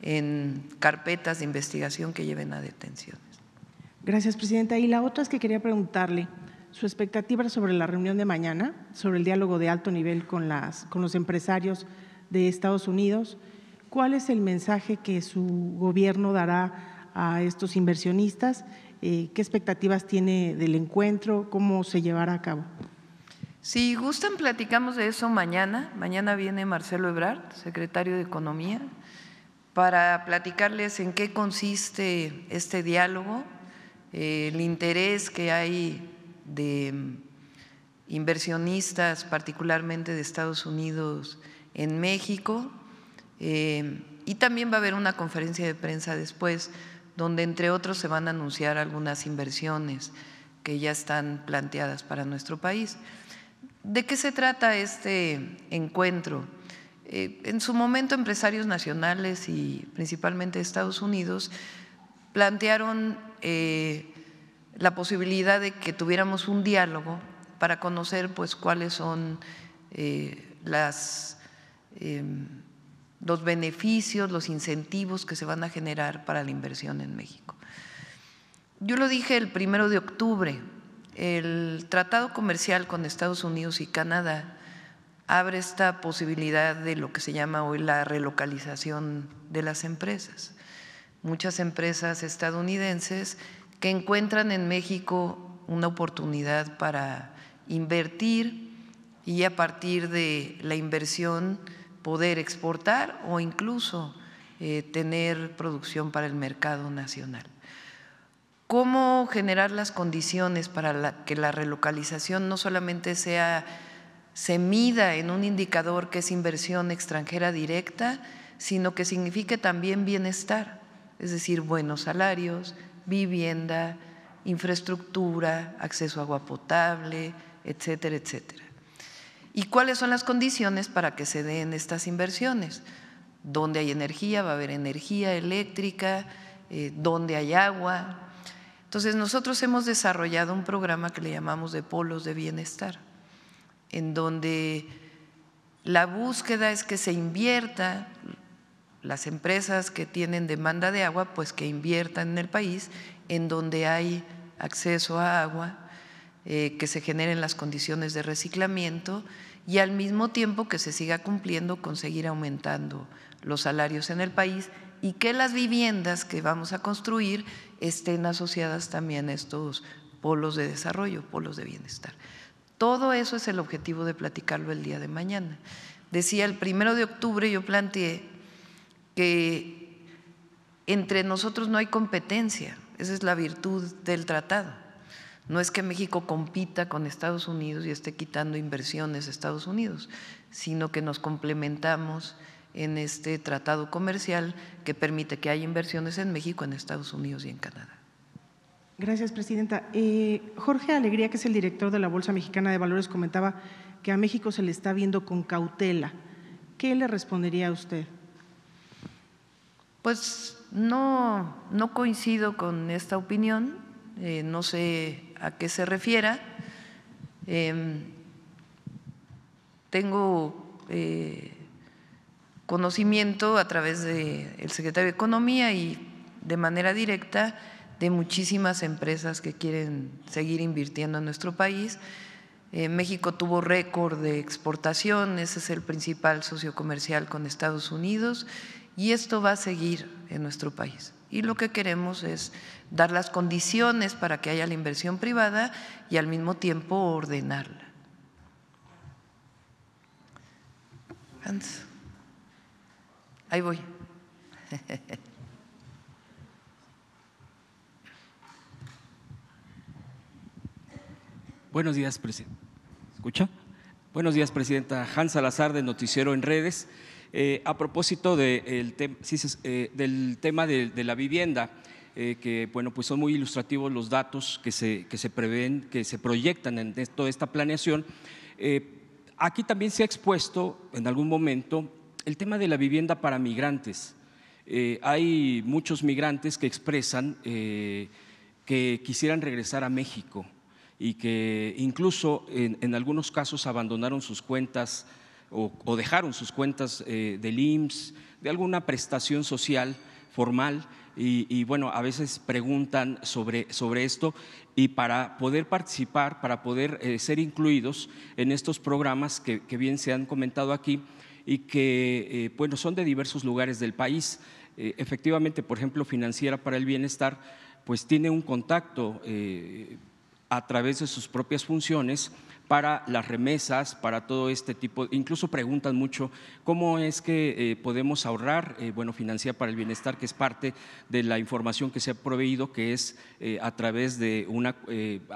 Speaker 1: en carpetas de investigación que lleven a
Speaker 6: detenciones. Gracias, Presidenta. Y la otra es que quería preguntarle, su expectativa sobre la reunión de mañana, sobre el diálogo de alto nivel con, los empresarios de Estados Unidos. ¿Cuál es el mensaje que su gobierno dará a estos inversionistas? Eh, ¿Qué expectativas tiene del encuentro? ¿Cómo se llevará a cabo?
Speaker 1: Si gustan, platicamos de eso mañana. Mañana viene Marcelo Ebrard, secretario de Economía, para platicarles en qué consiste este diálogo, eh, el interés que hay de mm, inversionistas, particularmente de Estados Unidos en México. Eh, y también va a haber una conferencia de prensa después, donde entre otros se van a anunciar algunas inversiones que ya están planteadas para nuestro país. ¿De qué se trata este encuentro? Eh, en su momento, empresarios nacionales y principalmente Estados Unidos plantearon eh, la posibilidad de que tuviéramos un diálogo para conocer pues cuáles son eh, em, los beneficios, los incentivos que se van a generar para la inversión en México. Yo lo dije el primero de octubre, el tratado comercial con Estados Unidos y Canadá abre esta posibilidad de lo que se llama hoy la relocalización de las empresas. Muchas empresas estadounidenses que encuentran en México una oportunidad para invertir y a partir de la inversión poder exportar o incluso eh, tener producción para el mercado nacional. ¿Cómo generar las condiciones para que la relocalización no solamente sea, se mida en un indicador que es inversión extranjera directa, sino que signifique también bienestar, es decir, buenos salarios, vivienda, infraestructura, acceso a agua potable, etcétera, etcétera. ¿Y cuáles son las condiciones para que se den estas inversiones? Donde hay energía, va a haber energía eléctrica, eh, ¿dónde donde hay agua. Entonces, nosotros hemos desarrollado un programa que le llamamos de polos de bienestar, en donde la búsqueda es que se invierta las empresas que tienen demanda de agua, pues que inviertan en el país, en donde hay acceso a agua, eh, que se generen las condiciones de reciclamiento y al mismo tiempo que se siga cumpliendo conseguir aumentando los salarios en el país y que las viviendas que vamos a construir estén asociadas también a estos polos de desarrollo, polos de bienestar. Todo eso es el objetivo de platicarlo el día de mañana. Decía, el primero de octubre yo planteé que entre nosotros no hay competencia, esa es la virtud del tratado. No es que México compita con Estados Unidos y esté quitando inversiones a Estados Unidos, sino que nos complementamos en este tratado comercial que permite que haya inversiones en México, en Estados Unidos y en Canadá.
Speaker 6: Gracias, Presidenta. Eh, Jorge Alegría, que es el director de la Bolsa Mexicana de Valores, comentaba que a México se le está viendo con cautela. ¿Qué le respondería a usted? Pues no, coincido con
Speaker 1: esta opinión, eh, no sé a qué se refiera. Em, tengo eh, conocimiento a través del secretario de Economía y de manera directa de muchísimas empresas que quieren seguir invirtiendo en nuestro país. Eh, México tuvo récord de exportación, ese es el principal socio comercial con Estados Unidos y esto va a seguir en nuestro país. Y lo que queremos es dar las condiciones para que haya la inversión privada y al mismo tiempo ordenarla. Ahí voy.
Speaker 12: Buenos días, presidente. ¿Escucha? Buenos días, presidenta. Hans Salazar de Noticiero en Redes. Eh, a propósito eh, del tema de, la vivienda, eh, que bueno, pues son muy ilustrativos los datos que se, que se proyectan en toda esta planeación. aquí también se ha expuesto en algún momento el tema de la vivienda para migrantes. hay muchos migrantes que expresan que quisieran regresar a México y que incluso en algunos casos abandonaron sus cuentas o, dejaron sus cuentas de eh, del IMSS, de alguna prestación social formal. Y, bueno, a veces preguntan sobre, sobre esto y para poder participar, para poder eh, ser incluidos en estos programas que, bien se han comentado aquí y que, eh, bueno, son de diversos lugares del país. efectivamente, por ejemplo, Financiera para el Bienestar, pues tiene un contacto a través de sus propias funciones para las remesas, para todo este tipo. Incluso preguntan mucho cómo es que eh, podemos ahorrar, eh, bueno, financiar para el bienestar, que es parte de la información que se ha proveído, que es eh, a través de una,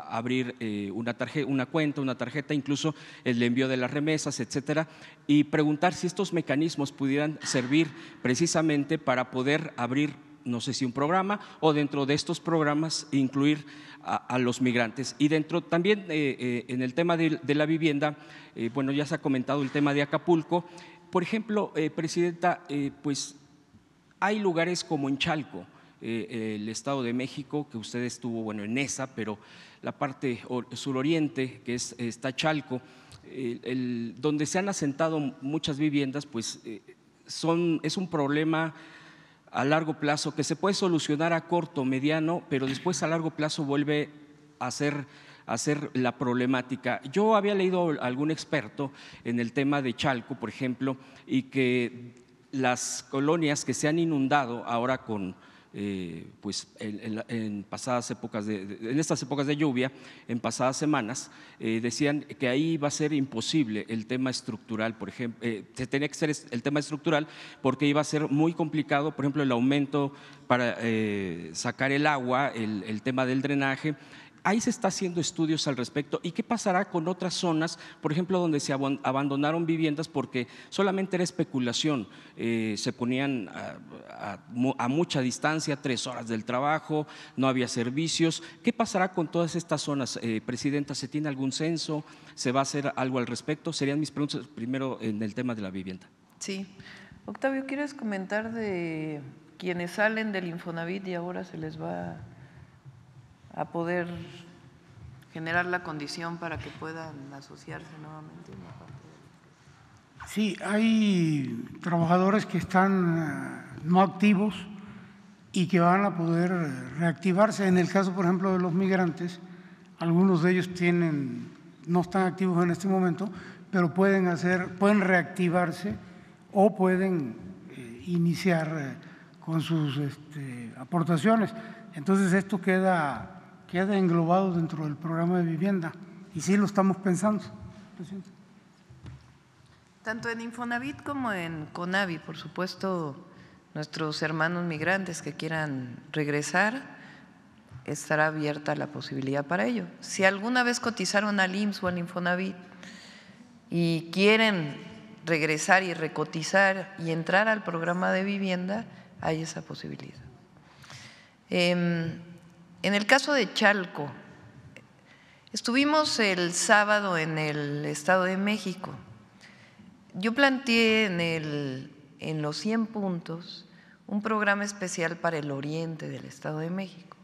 Speaker 12: abrir una, tarjeta, una cuenta, una tarjeta, incluso el envío de las remesas, etcétera, y preguntar si estos mecanismos pudieran servir precisamente para poder abrir no sé si un programa, o dentro de estos programas incluir a, los migrantes. Y dentro también eh, eh, en el tema de, la vivienda, eh, bueno, ya se ha comentado el tema de Acapulco. Por ejemplo, Presidenta, pues hay lugares como en Chalco, el Estado de México, que usted estuvo, bueno, en esa, pero la parte suroriente, que es, está Chalco, donde se han asentado muchas viviendas, pues son, es un problema a largo plazo que se puede solucionar a corto, mediano, pero después a largo plazo vuelve a ser la problemática. Yo había leído algún experto en el tema de Chalco, por ejemplo, y que las colonias que se han inundado ahora con, eh, pues en, pasadas épocas, de, en estas épocas de lluvia, en pasadas semanas, eh, decían que ahí iba a ser imposible el tema estructural, por ejemplo, eh, se tenía que ser el tema estructural porque iba a ser muy complicado, por ejemplo, el aumento para sacar el agua, el tema del drenaje, ahí se está haciendo estudios al respecto. ¿Y qué pasará con otras zonas, por ejemplo, donde se abandonaron viviendas porque solamente era especulación? Eh, se ponían a, mucha distancia, tres horas del trabajo, no había servicios. ¿Qué pasará con todas estas zonas? Eh, presidenta, ¿se tiene algún censo? ¿Se va a hacer algo al respecto? Serían mis preguntas primero en el tema de la vivienda.
Speaker 1: Sí. Octavio, ¿quieres comentar de quienes salen del Infonavit y ahora se les va a poder generar la condición para que puedan asociarse nuevamente.
Speaker 3: Sí, hay trabajadores que están eh, no activos y que van a poder eh, reactivarse. En el caso, por ejemplo, de los migrantes, algunos de ellos tienen, no están activos en este momento, pero pueden hacer, pueden reactivarse o pueden eh, iniciar con sus este, aportaciones. Entonces esto queda quede englobado dentro del programa de vivienda. Y sí lo estamos pensando. Presidente.
Speaker 1: Tanto en Infonavit como en Conavi, por supuesto, nuestros hermanos migrantes que quieran regresar, estará abierta la posibilidad para ello. Si alguna vez cotizaron al IMSS o al Infonavit y quieren regresar y recotizar y entrar al programa de vivienda, hay esa posibilidad. Em, en el caso de Chalco, estuvimos el sábado en el Estado de México. Yo planteé en, los 100 puntos un programa especial para el oriente del Estado de México.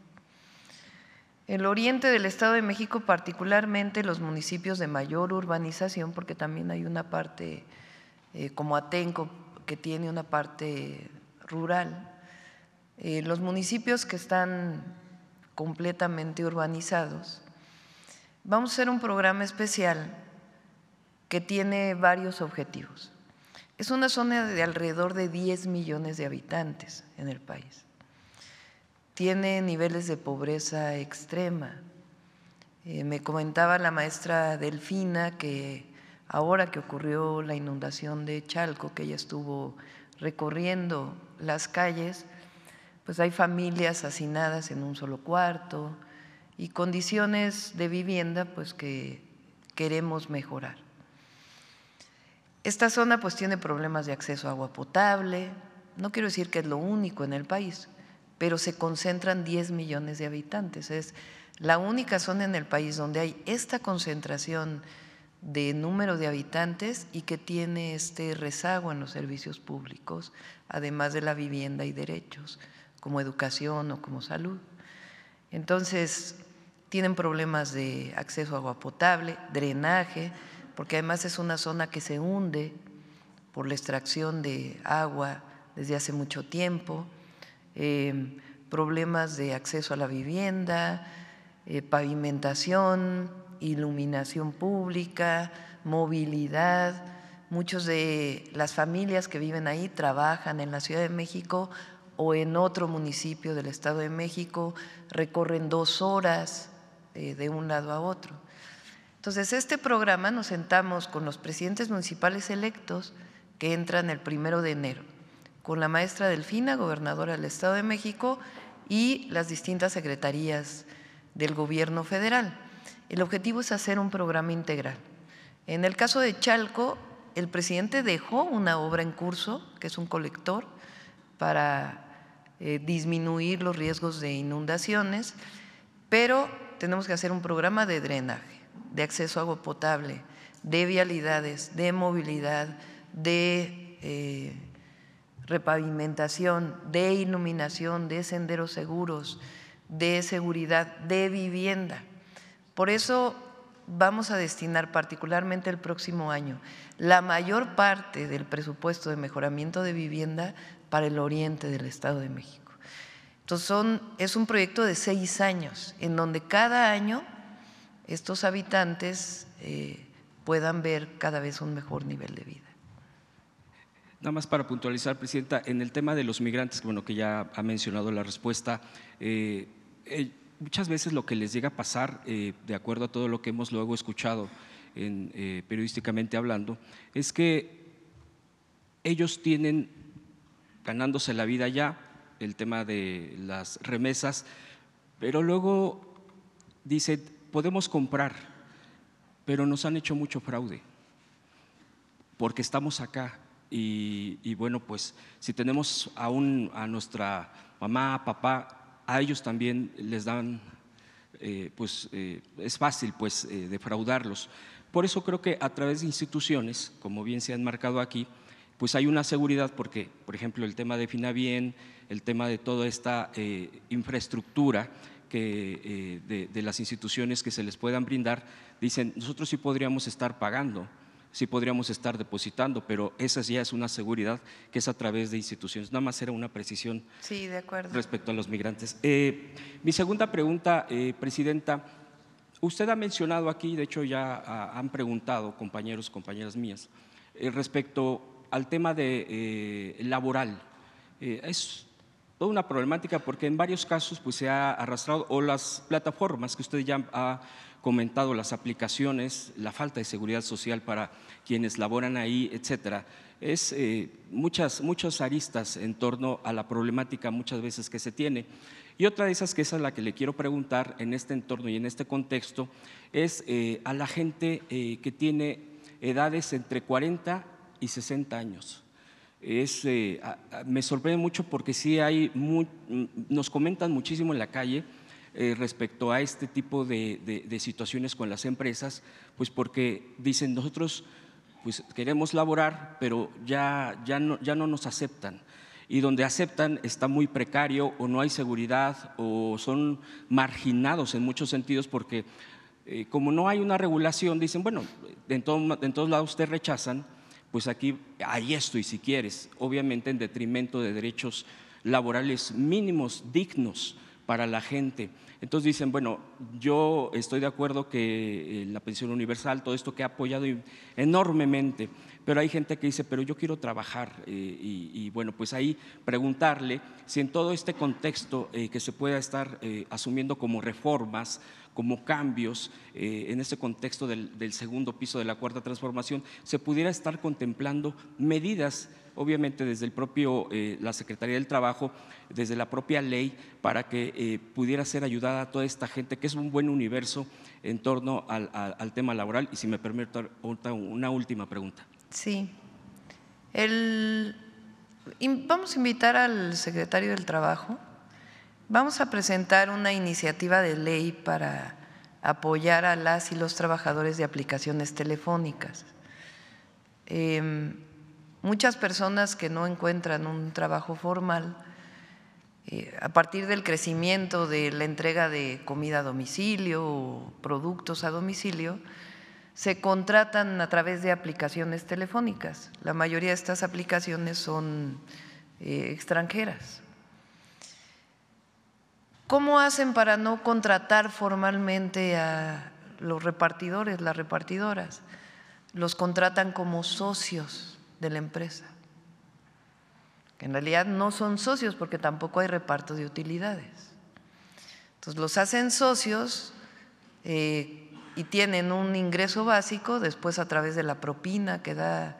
Speaker 1: El oriente del Estado de México, particularmente los municipios de mayor urbanización, porque también hay una parte eh, como Atenco que tiene una parte rural. Eh, los municipios que están completamente urbanizados, vamos a hacer un programa especial que tiene varios objetivos. Es una zona de alrededor de 10 millones de habitantes en el país. Tiene niveles de pobreza extrema. Eh, me comentaba la maestra Delfina que ahora que ocurrió la inundación de Chalco, que ella estuvo recorriendo las calles, pues hay familias hacinadas en un solo cuarto y condiciones de vivienda pues que queremos mejorar. Esta zona pues tiene problemas de acceso a agua potable, no quiero decir que es lo único en el país, pero se concentran 10 millones de habitantes, es la única zona en el país donde hay esta concentración de número de habitantes y que tiene este rezago en los servicios públicos, además de la vivienda y derechos como educación o como salud. Entonces, tienen problemas de acceso a agua potable, drenaje, porque además es una zona que se hunde por la extracción de agua desde hace mucho tiempo, eh, problemas de acceso a la vivienda, eh, pavimentación, iluminación pública, movilidad. Muchas de las familias que viven ahí trabajan en la Ciudad de México o en otro municipio del Estado de México, recorren dos horas eh, de un lado a otro. Entonces, este programa nos sentamos con los presidentes municipales electos que entran el primero de enero, con la maestra Delfina, gobernadora del Estado de México, y las distintas secretarías del gobierno federal. El objetivo es hacer un programa integral. En el caso de Chalco, el presidente dejó una obra en curso, que es un colector, para eh, disminuir los riesgos de inundaciones, pero tenemos que hacer un programa de drenaje, de acceso a agua potable, de vialidades, de movilidad, de eh, repavimentación, de iluminación, de senderos seguros, de seguridad, de vivienda. Por eso vamos a destinar particularmente el próximo año la mayor parte del presupuesto de mejoramiento de vivienda para el oriente del Estado de México. Entonces es un proyecto de seis años, en donde cada año estos habitantes eh, puedan ver cada vez un mejor nivel de vida.
Speaker 12: Nada más para puntualizar, Presidenta, en el tema de los migrantes, bueno, que ya ha mencionado la respuesta, eh, eh, muchas veces lo que les llega a pasar, de acuerdo a todo lo que hemos luego escuchado periodísticamente hablando, es que ellos tienen ganándose la vida ya, el tema de las remesas, pero luego dice, podemos comprar, pero nos han hecho mucho fraude, porque estamos acá y, bueno, pues si tenemos aún a nuestra mamá, papá, a ellos también les dan, eh, pues eh, es fácil pues eh, defraudarlos. Por eso creo que a través de instituciones, como bien se han marcado aquí, pues hay una seguridad porque, por ejemplo, el tema de Finabien, el tema de toda esta eh, infraestructura que, eh, de, las instituciones que se les puedan brindar, dicen, nosotros sí podríamos estar pagando, sí podríamos estar depositando, pero esa ya es una seguridad que es a través de instituciones. Nada más era una precisión respecto a los migrantes. Eh, mi segunda pregunta, Presidenta, usted ha mencionado aquí, de hecho ya han preguntado compañeros, compañeras mías, respecto al tema de, eh, laboral. Eh, es toda una problemática porque en varios casos pues, se ha arrastrado, o las plataformas que usted ya ha comentado, las aplicaciones, la falta de seguridad social para quienes laboran ahí, etcétera. Es eh, muchas, muchas aristas en torno a la problemática muchas veces que se tiene. Y otra de esas, que esa es la que le quiero preguntar en este entorno y en este contexto, es a la gente que tiene edades entre 40 y 60 años. Es, eh, me sorprende mucho porque sí hay, mm, nos comentan muchísimo en la calle eh, respecto a este tipo de, situaciones con las empresas, pues porque dicen nosotros pues queremos laborar, pero ya, ya, no, ya no nos aceptan y donde aceptan está muy precario o no hay seguridad o son marginados en muchos sentidos porque eh, como no hay una regulación, dicen, bueno, en, en todos lados te rechazan, pues aquí hay esto y si quieres, obviamente en detrimento de derechos laborales mínimos, dignos para la gente. Entonces dicen, bueno, yo estoy de acuerdo que eh, la pensión universal, todo esto que ha apoyado enormemente, pero hay gente que dice, pero yo quiero trabajar. Eh, y, bueno, pues ahí preguntarle si en todo este contexto eh, que se pueda estar asumiendo como reformas, como cambios eh, en este contexto del, segundo piso de la cuarta transformación, se pudiera estar contemplando medidas obviamente desde el propio, eh, la Secretaría del Trabajo, desde la propia ley, para que eh, pudiera ser ayudada a toda esta gente, que es un buen universo en torno al, tema laboral. Y si me permite, una última pregunta. Sí.
Speaker 1: vamos a invitar al secretario del Trabajo Vamos a presentar una iniciativa de ley para apoyar a las y los trabajadores de aplicaciones telefónicas. Em, muchas personas que no encuentran un trabajo formal, eh, a partir del crecimiento de la entrega de comida a domicilio o productos a domicilio, se contratan a través de aplicaciones telefónicas. La mayoría de estas aplicaciones son eh, extranjeras. ¿Cómo hacen para no contratar formalmente a los repartidores, las repartidoras? Los contratan como socios de la empresa, en realidad no son socios porque tampoco hay reparto de utilidades. Entonces los hacen socios eh, y tienen un ingreso básico, después a través de la propina que da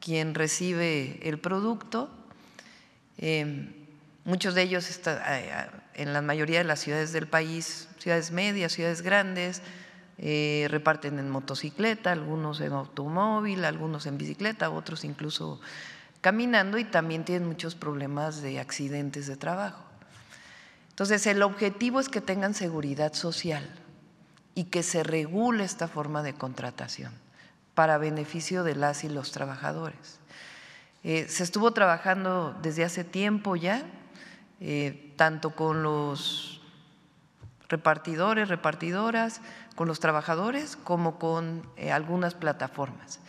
Speaker 1: quien recibe el producto. Eh, muchos de ellos están… Eh, en la mayoría de las ciudades del país, ciudades medias, ciudades grandes, eh, reparten en motocicleta, algunos en automóvil, algunos en bicicleta, otros incluso caminando y también tienen muchos problemas de accidentes de trabajo. Entonces, el objetivo es que tengan seguridad social y que se regule esta forma de contratación para beneficio de las y los trabajadores. Eh, se estuvo trabajando desde hace tiempo ya, eh, tanto con los repartidores, repartidoras, con los trabajadores, como con eh, algunas plataformas.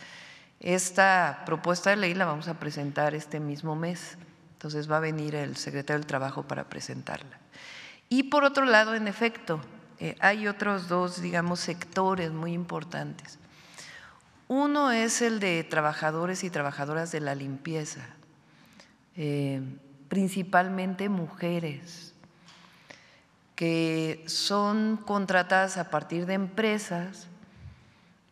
Speaker 1: Esta propuesta de ley la vamos a presentar este mismo mes, entonces va a venir el secretario del Trabajo para presentarla. Y por otro lado, en efecto, eh, hay otros dos, digamos, sectores muy importantes. Uno es el de trabajadores y trabajadoras de la limpieza. Eh, principalmente mujeres, que son contratadas a partir de empresas,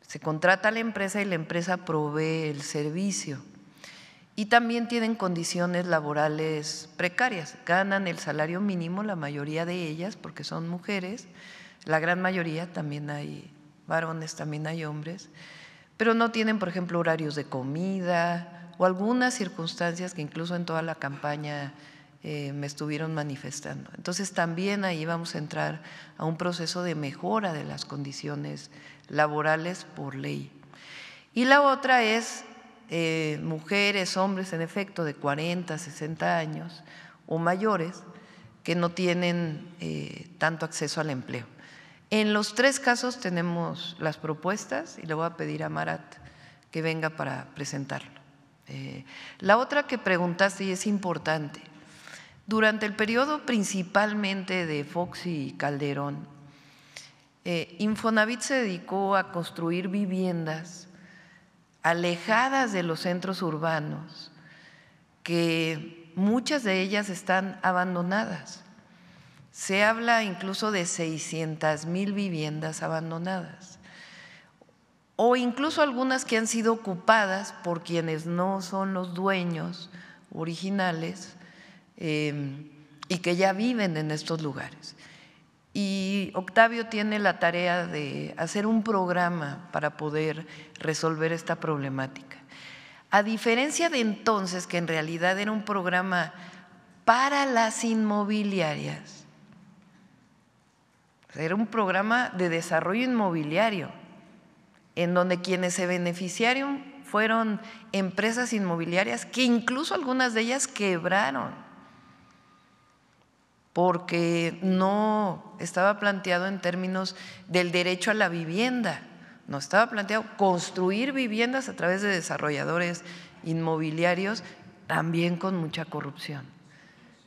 Speaker 1: se contrata la empresa y la empresa provee el servicio. Y también tienen condiciones laborales precarias, ganan el salario mínimo, la mayoría de ellas, porque son mujeres, la gran mayoría también hay varones, también hay hombres, pero no tienen, por ejemplo, horarios de comida, o algunas circunstancias que incluso en toda la campaña eh, me estuvieron manifestando. Entonces también ahí vamos a entrar a un proceso de mejora de las condiciones laborales por ley. Y la otra es eh, mujeres, hombres en efecto de 40, 60 años o mayores que no tienen eh, tanto acceso al empleo. En los tres casos tenemos las propuestas y le voy a pedir a Marat que venga para presentarlo. Eh, la otra que preguntaste y es importante. Durante el periodo principalmente de Fox y Calderón, eh, Infonavit se dedicó a construir viviendas alejadas de los centros urbanos, que muchas de ellas están abandonadas. Se habla incluso de 600 mil viviendas abandonadas o incluso algunas que han sido ocupadas por quienes no son los dueños originales em, y que ya viven en estos lugares. Y Octavio tiene la tarea de hacer un programa para poder resolver esta problemática. A diferencia de entonces, que en realidad era un programa para las inmobiliarias, era un programa de desarrollo inmobiliario en donde quienes se beneficiaron fueron empresas inmobiliarias que incluso algunas de ellas quebraron porque no estaba planteado en términos del derecho a la vivienda, no estaba planteado construir viviendas a través de desarrolladores inmobiliarios, también con mucha corrupción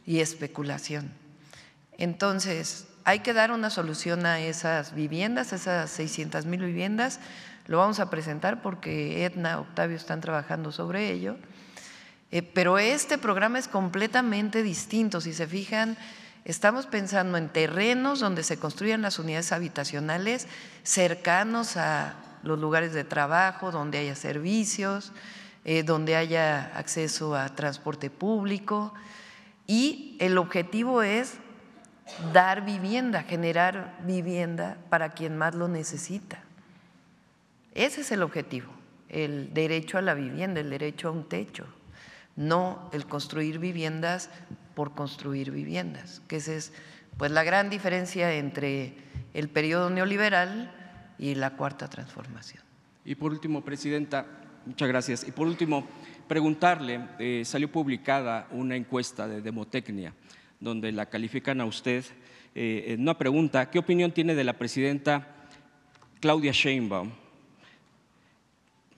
Speaker 1: y especulación. Entonces, hay que dar una solución a esas viviendas, a esas 600 mil viviendas. Lo vamos a presentar porque Edna, Octavio están trabajando sobre ello. Eh, pero este programa es completamente distinto. Si se fijan, estamos pensando en terrenos donde se construyan las unidades habitacionales cercanos a los lugares de trabajo, donde haya servicios, eh, donde haya acceso a transporte público. Y el objetivo es dar vivienda, generar vivienda para quien más lo necesita. Ese es el objetivo, el derecho a la vivienda, el derecho a un techo, no el construir viviendas por construir viviendas, que esa es pues la gran diferencia entre el periodo neoliberal y la cuarta transformación.
Speaker 12: Y por último, Presidenta, muchas gracias. Y por último, preguntarle, eh, salió publicada una encuesta de Demotecnia, donde la califican a usted, eh, una pregunta, ¿qué opinión tiene de la Presidenta Claudia Sheinbaum?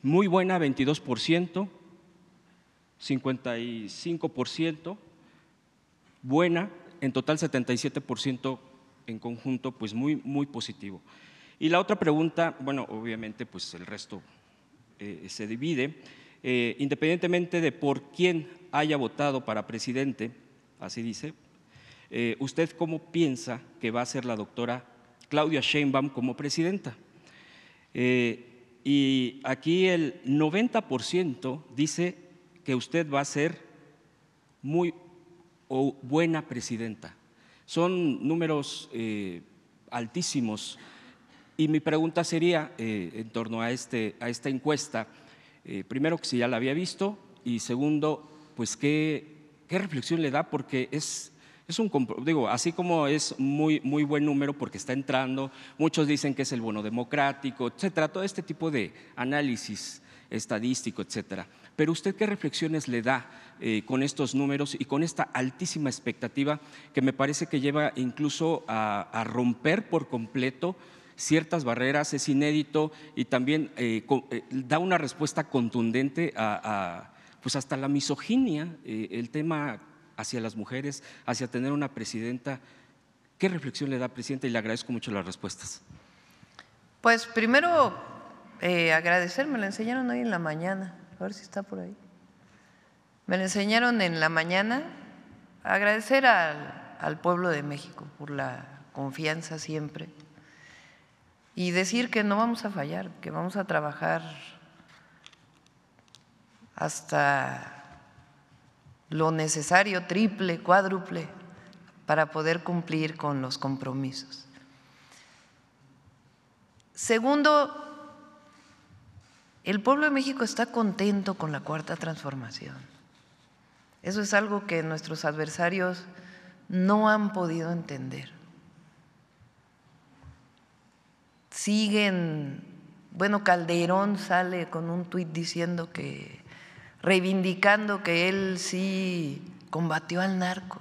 Speaker 12: muy buena 22%, 55%, buena, en total 77% en conjunto, pues muy, muy positivo. Y la otra pregunta, bueno, obviamente pues el resto eh, se divide, eh, independientemente de por quién haya votado para presidente, así dice, eh, ¿usted cómo piensa que va a ser la doctora Claudia Sheinbaum como presidenta? Y aquí el 90% dice que usted va a ser muy buena presidenta. Son números eh, altísimos. Y mi pregunta sería, eh, en torno a, este, a esta encuesta, eh, primero, que si ya la había visto, y segundo, pues qué reflexión le da, porque es es un, digo, así como es muy, muy buen número porque está entrando, muchos dicen que es el bono democrático, etcétera, todo este tipo de análisis estadístico, etcétera. Pero usted qué reflexiones le da eh, con estos números y con esta altísima expectativa que me parece que lleva incluso a, romper por completo ciertas barreras, es inédito y también eh, eh, da una respuesta contundente a, pues hasta la misoginia, el tema hacia las mujeres, hacia tener una presidenta. ¿Qué reflexión le da, presidenta? Y le agradezco mucho las respuestas. Pues primero, eh, agradecer, me
Speaker 1: la enseñaron hoy en la mañana, a ver si está por ahí. Me la enseñaron en la mañana, agradecer al pueblo de México por la confianza siempre y decir que no vamos a fallar, que vamos a trabajar hasta lo necesario, triple, cuádruple, para poder cumplir con los compromisos. Segundo, el pueblo de México está contento con la cuarta transformación. Eso es algo que nuestros adversarios no han podido entender. Siguen, bueno, Calderón sale con un tuit diciendo que reivindicando que él sí combatió al narco.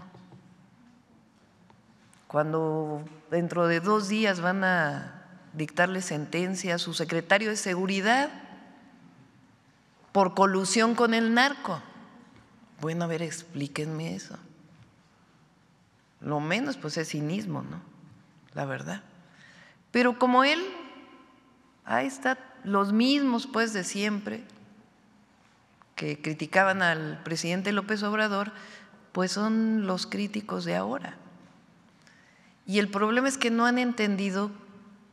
Speaker 1: Cuando dentro de dos días van a dictarle sentencia a su secretario de seguridad por colusión con el narco. Bueno, a ver, explíquenme eso. Lo menos pues es cinismo, ¿no? La verdad. Pero como él, ahí está, los mismos pues de siempre, que criticaban al presidente López Obrador, pues son los críticos de ahora. Y el problema es que no han entendido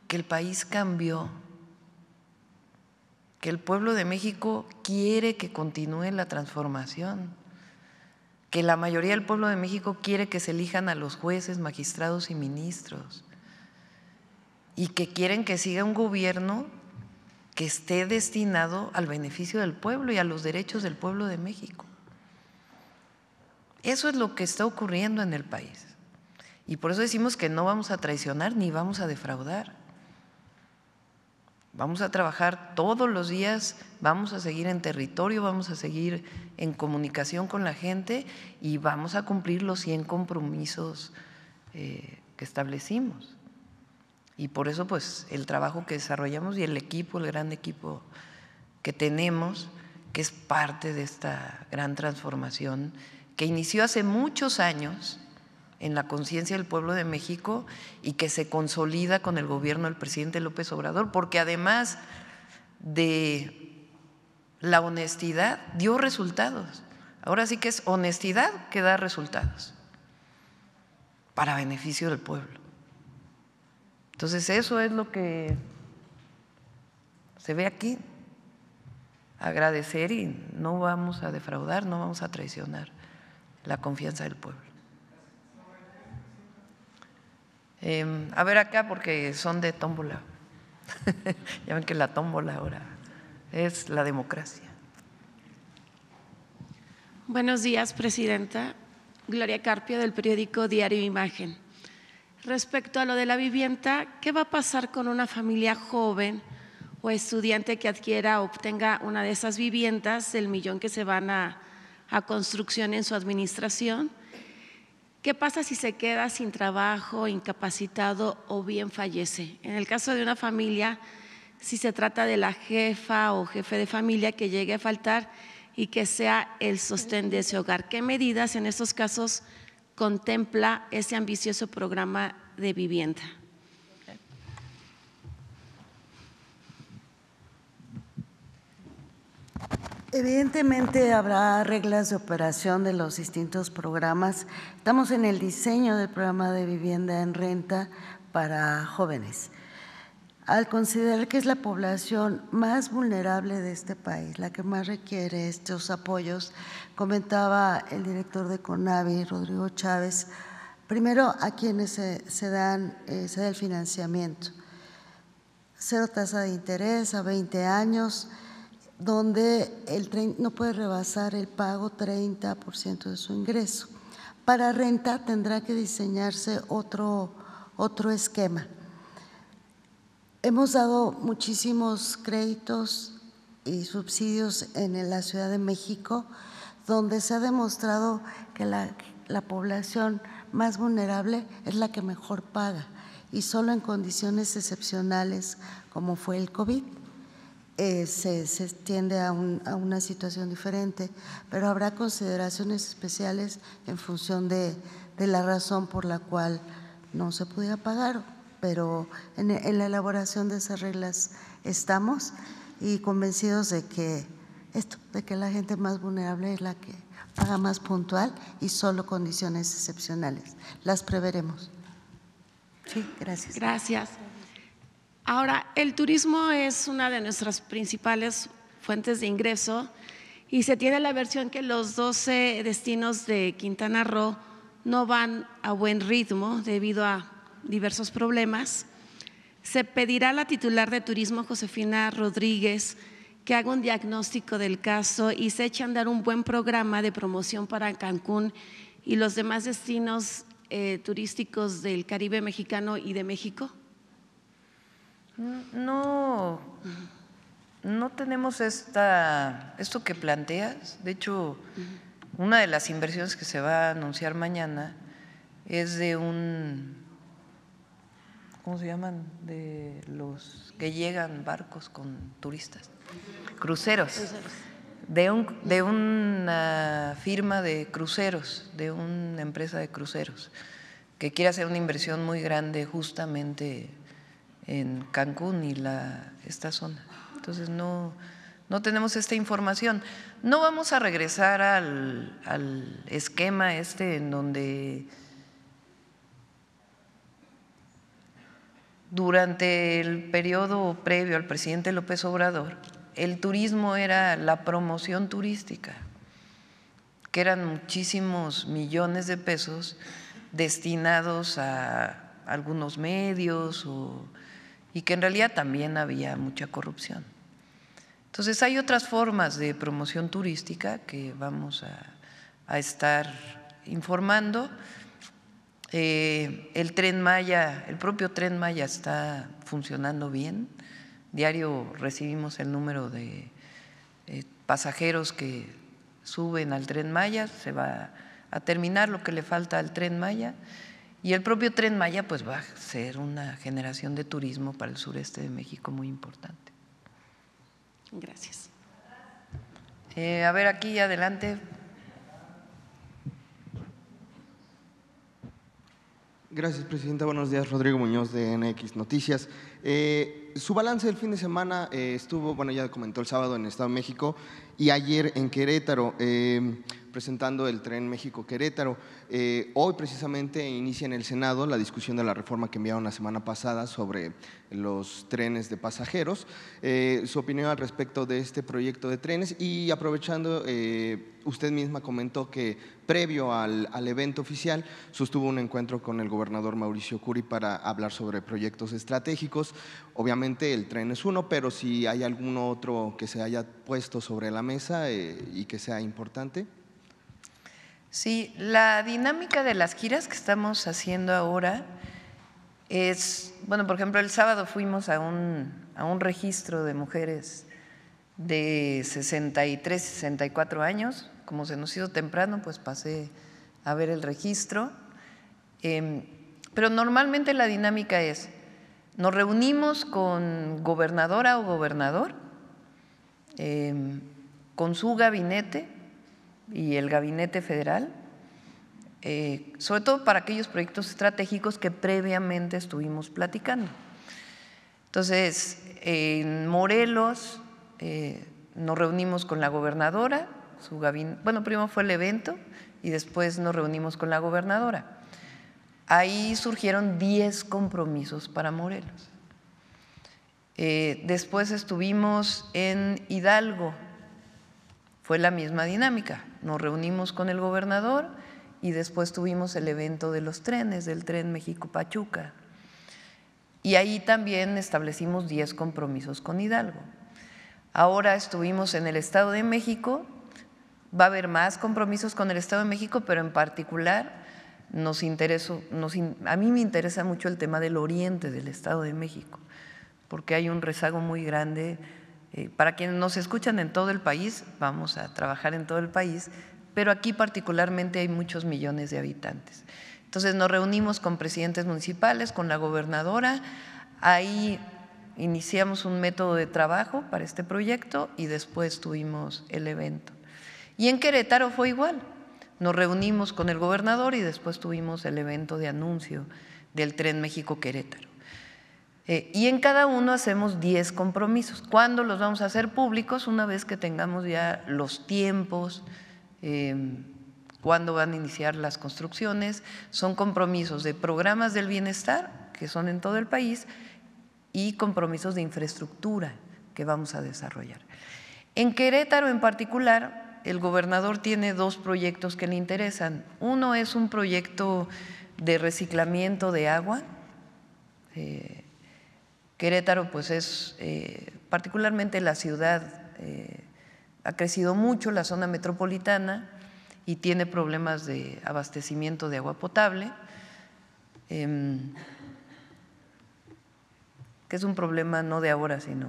Speaker 1: que el país cambió, que el pueblo de México quiere que continúe la transformación, que la mayoría del pueblo de México quiere que se elijan a los jueces, magistrados y ministros, y que quieren que siga un gobierno que esté destinado al beneficio del pueblo y a los derechos del pueblo de México. Eso es lo que está ocurriendo en el país. Y por eso decimos que no vamos a traicionar ni vamos a defraudar. Vamos a trabajar todos los días, vamos a seguir en territorio, vamos a seguir en comunicación con la gente y vamos a cumplir los 100 compromisos eh, que establecimos. Y por eso, pues, el trabajo que desarrollamos y el equipo, el gran equipo que tenemos, que es parte de esta gran transformación que inició hace muchos años en la conciencia del pueblo de México y que se consolida con el gobierno del presidente López Obrador, porque además de la honestidad dio resultados. Ahora sí que es honestidad que da resultados para beneficio del pueblo. Entonces eso es lo que se ve aquí. Agradecer y no vamos a defraudar, no vamos a traicionar la confianza del pueblo. Em, a ver acá porque son de tómbola. ya ven que la tómbola ahora es la democracia.
Speaker 4: Buenos días, Presidenta. Gloria Carpio del periódico Diario Imagen. Respecto a lo de la vivienda, ¿qué va a pasar con una familia joven o estudiante que adquiera o obtenga una de esas viviendas, el millón que se van a, a construcción en su administración? ¿Qué pasa si se queda sin trabajo, incapacitado o bien fallece? En el caso de una familia, si se trata de la jefa o jefe de familia que llegue a faltar y que sea el sostén de ese hogar, ¿qué medidas en estos casos? contempla ese ambicioso programa de vivienda.
Speaker 2: Evidentemente habrá reglas de operación de los distintos programas. Estamos en el diseño del programa de vivienda en renta para jóvenes al considerar que es la población más vulnerable de este país, la que más requiere estos apoyos, comentaba el director de CONAVI, Rodrigo Chávez, primero a quienes se, dan, eh, da el financiamiento, cero tasa de interés a 20 años, donde el no puede rebasar el pago 30% de su ingreso. Para renta tendrá que diseñarse otro, otro esquema Hemos dado muchísimos créditos y subsidios en la Ciudad de México, donde se ha demostrado que la, población más vulnerable es la que mejor paga y solo en condiciones excepcionales como fue el COVID eh, se, se, a, una situación diferente, pero habrá consideraciones especiales en función de, de la razón por la cual no se pudiera pagar pero en, la elaboración de esas reglas estamos y convencidos de que esto, de que la gente más vulnerable es la que paga más puntual y solo condiciones excepcionales. Las preveremos. Sí, gracias. Gracias.
Speaker 4: Ahora, el turismo es una de nuestras principales fuentes de ingreso y se tiene la versión que los 12 destinos de Quintana Roo no van a buen ritmo debido a diversos problemas, se pedirá a la titular de Turismo, Josefina Rodríguez, que haga un diagnóstico del caso y se eche a andar un buen programa de promoción para Cancún y los demás destinos eh, turísticos del Caribe mexicano y de México?
Speaker 1: No, no tenemos esta, esto que planteas. De hecho, una de las inversiones que se va a anunciar mañana es de un ¿cómo se llaman? De los que llegan barcos con turistas, cruceros, De, un, de una firma de cruceros, de una empresa de cruceros, que quiere hacer una inversión muy grande justamente en Cancún y la, esta zona. Entonces no, no tenemos esta información. No vamos a regresar al, al esquema este en donde Durante el periodo previo al presidente López Obrador, el turismo era la promoción turística, que eran muchísimos millones de pesos destinados a algunos medios y que en realidad también había mucha corrupción. Entonces hay otras formas de promoción turística que vamos a estar informando eh, el tren Maya, el propio tren Maya está funcionando bien. Diario recibimos el número de eh, pasajeros que suben al tren Maya, se va a terminar lo que le falta al tren Maya y el propio tren Maya pues va a ser una generación de turismo para el sureste de México muy importante. Gracias. Eh, a ver, aquí adelante.
Speaker 13: Gracias, Presidenta. Buenos días, Rodrigo Muñoz de NX Noticias. Eh, su balance del fin de semana eh, estuvo, bueno, ya comentó el sábado en Estado de México, y ayer en Querétaro, em, presentando el tren México-Querétaro. Eh, hoy precisamente inicia en el Senado la discusión de la reforma que enviaron la semana pasada sobre los trenes de pasajeros, eh, su opinión al respecto de este proyecto de trenes y aprovechando, eh, usted misma comentó que previo al, al evento oficial sostuvo un encuentro con el gobernador Mauricio Curi para hablar sobre proyectos estratégicos, Obviamente el tren es uno, pero si hay algún otro que se haya puesto sobre la mesa eh, y que sea importante.
Speaker 1: Sí, la dinámica de las giras que estamos haciendo ahora es, bueno, por ejemplo, el sábado fuimos a un, a un registro de mujeres de 63, 64 años, como se nos hizo temprano, pues pasé a ver el registro, em, pero normalmente la dinámica es, nos reunimos con gobernadora o gobernador, em, con su gabinete y el gabinete federal, eh, sobre todo para aquellos proyectos estratégicos que previamente estuvimos platicando. Entonces, en Morelos eh, nos reunimos con la gobernadora, su gabinete, bueno, primero fue el evento y después nos reunimos con la gobernadora. Ahí surgieron 10 compromisos para Morelos. Eh, después estuvimos en Hidalgo, fue la misma dinámica. Nos reunimos con el gobernador y después tuvimos el evento de los trenes, del tren México-Pachuca. Y ahí también establecimos 10 compromisos con Hidalgo. Ahora estuvimos en el Estado de México, va a haber más compromisos con el Estado de México, pero en particular nos a mí me interesa mucho el tema del oriente del Estado de México, porque hay un rezago muy grande. Eh, para quienes nos escuchan en todo el país, vamos a trabajar en todo el país, pero aquí particularmente hay muchos millones de habitantes. Entonces nos reunimos con presidentes municipales, con la gobernadora, ahí iniciamos un método de trabajo para este proyecto y después tuvimos el evento. Y en Querétaro fue igual, nos reunimos con el gobernador y después tuvimos el evento de anuncio del tren México-Querétaro. Eh, y en cada uno hacemos 10 compromisos. ¿Cuándo los vamos a hacer públicos? Una vez que tengamos ya los tiempos, em, cuándo van a iniciar las construcciones. Son compromisos de programas del bienestar, que son en todo el país, y compromisos de infraestructura que vamos a desarrollar. En Querétaro en particular, el gobernador tiene dos proyectos que le interesan. Uno es un proyecto de reciclamiento de agua. Eh, Querétaro, pues es eh, particularmente la ciudad, eh, ha crecido mucho la zona metropolitana y tiene problemas de abastecimiento de agua potable, em, que es un problema no de ahora, sino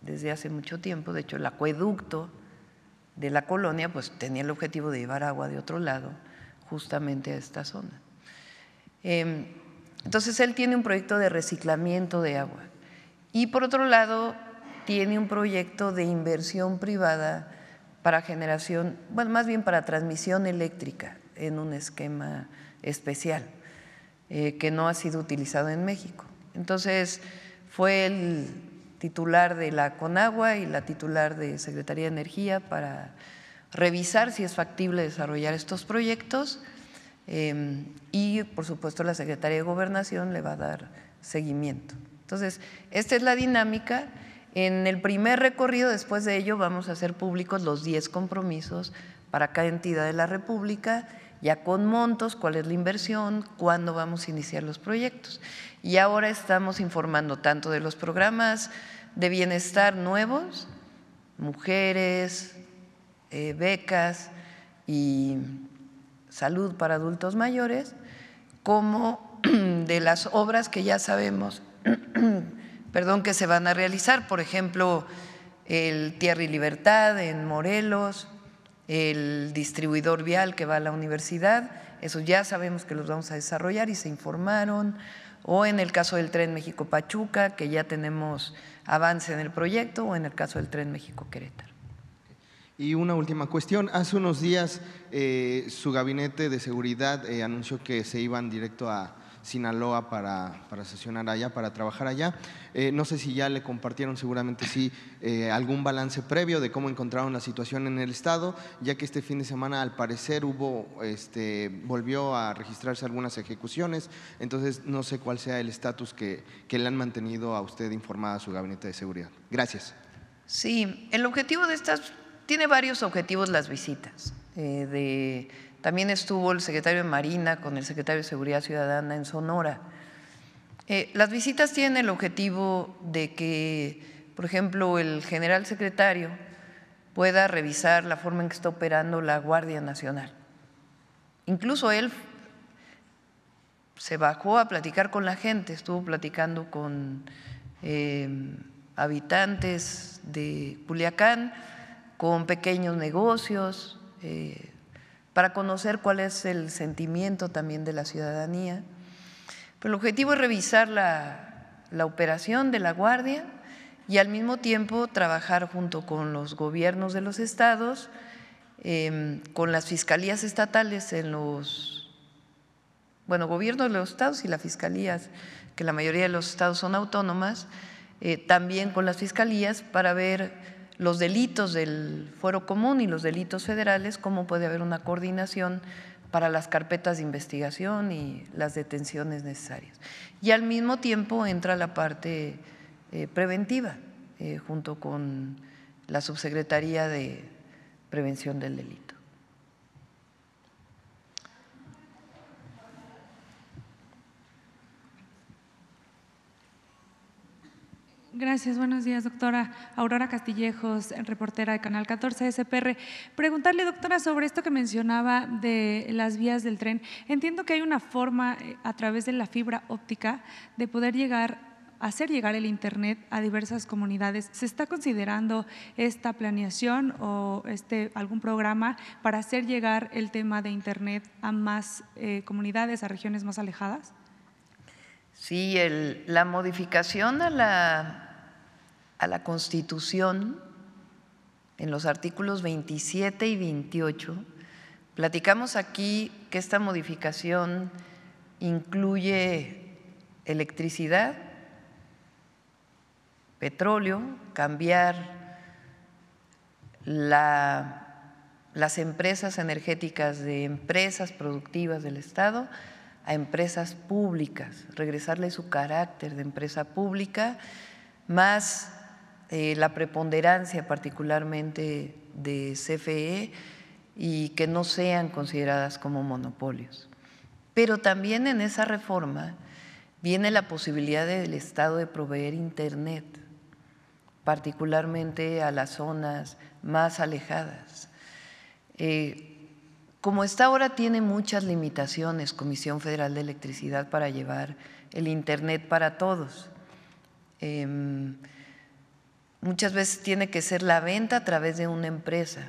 Speaker 1: desde hace mucho tiempo. De hecho, el acueducto de la colonia, pues tenía el objetivo de llevar agua de otro lado justamente a esta zona. Em, entonces él tiene un proyecto de reciclamiento de agua y por otro lado tiene un proyecto de inversión privada para generación, bueno, más bien para transmisión eléctrica en un esquema especial eh, que no ha sido utilizado en México. Entonces fue el titular de la CONAGUA y la titular de Secretaría de Energía para revisar si es factible desarrollar estos proyectos em, y, por supuesto, la Secretaría de Gobernación le va a dar seguimiento. Entonces, esta es la dinámica. En el primer recorrido, después de ello, vamos a hacer públicos los 10 compromisos para cada entidad de la República, ya con montos, cuál es la inversión, cuándo vamos a iniciar los proyectos. Y ahora estamos informando tanto de los programas de bienestar nuevos, mujeres, eh, becas y salud para adultos mayores, como de las obras que ya sabemos perdón, que se van a realizar, por ejemplo, el Tierra y Libertad en Morelos, el distribuidor vial que va a la universidad, eso ya sabemos que los vamos a desarrollar y se informaron o en el caso del tren México-Pachuca, que ya tenemos avance en el proyecto, o en el caso del tren México-Querétaro.
Speaker 13: Y una última cuestión. Hace unos días eh, su gabinete de seguridad eh, anunció que se iban directo a, Sinaloa para, sesionar allá, para trabajar allá. Eh, no sé si ya le compartieron, seguramente sí, eh, algún balance previo de cómo encontraron la situación en el Estado, ya que este fin de semana al parecer hubo, este, volvió a registrarse algunas ejecuciones, entonces no sé cuál sea el estatus que,
Speaker 1: le han mantenido a usted informada a su gabinete de seguridad. Gracias. Sí, el objetivo de estas, tiene varios objetivos las visitas. Eh, de también estuvo el secretario de Marina con el secretario de Seguridad Ciudadana en Sonora. Eh, las visitas tienen el objetivo de que, por ejemplo, el general secretario pueda revisar la forma en que está operando la Guardia Nacional. Incluso él se bajó a platicar con la gente, estuvo platicando con eh, habitantes de Culiacán, con pequeños negocios. Eh, para conocer cuál es el sentimiento también de la ciudadanía. Pero el objetivo es revisar la, operación de la Guardia y al mismo tiempo trabajar junto con los gobiernos de los estados, em, con las fiscalías estatales en los, bueno, gobiernos de los estados y las fiscalías, que la mayoría de los estados son autónomas, eh, también con las fiscalías para ver los delitos del fuero común y los delitos federales, cómo puede haber una coordinación para las carpetas de investigación y las detenciones necesarias. Y al mismo tiempo entra la parte eh, preventiva, eh, junto con la Subsecretaría de Prevención del Delito.
Speaker 14: Gracias, buenos días, doctora Aurora Castillejos, reportera de Canal 14 SPR. Preguntarle, doctora, sobre esto que mencionaba de las vías del tren. Entiendo que hay una forma eh, a través de la fibra óptica de poder llegar hacer llegar el Internet a diversas comunidades. ¿Se está considerando esta planeación o este, algún programa para hacer llegar el tema de Internet a más eh, comunidades, a regiones más alejadas?
Speaker 1: Sí, la modificación a la a la Constitución, en los artículos 27 y 28, platicamos aquí que esta modificación incluye electricidad, petróleo, cambiar las empresas energéticas de empresas productivas del Estado a empresas públicas, regresarle su carácter de empresa pública, más eh, la preponderancia particularmente de CFE y que no sean consideradas como monopolios. Pero también en esa reforma viene la posibilidad del Estado de proveer Internet, particularmente a las zonas más alejadas. Eh, como está ahora tiene muchas limitaciones Comisión Federal de Electricidad para llevar el Internet para todos. Em, Muchas veces tiene que ser la venta a través de una empresa,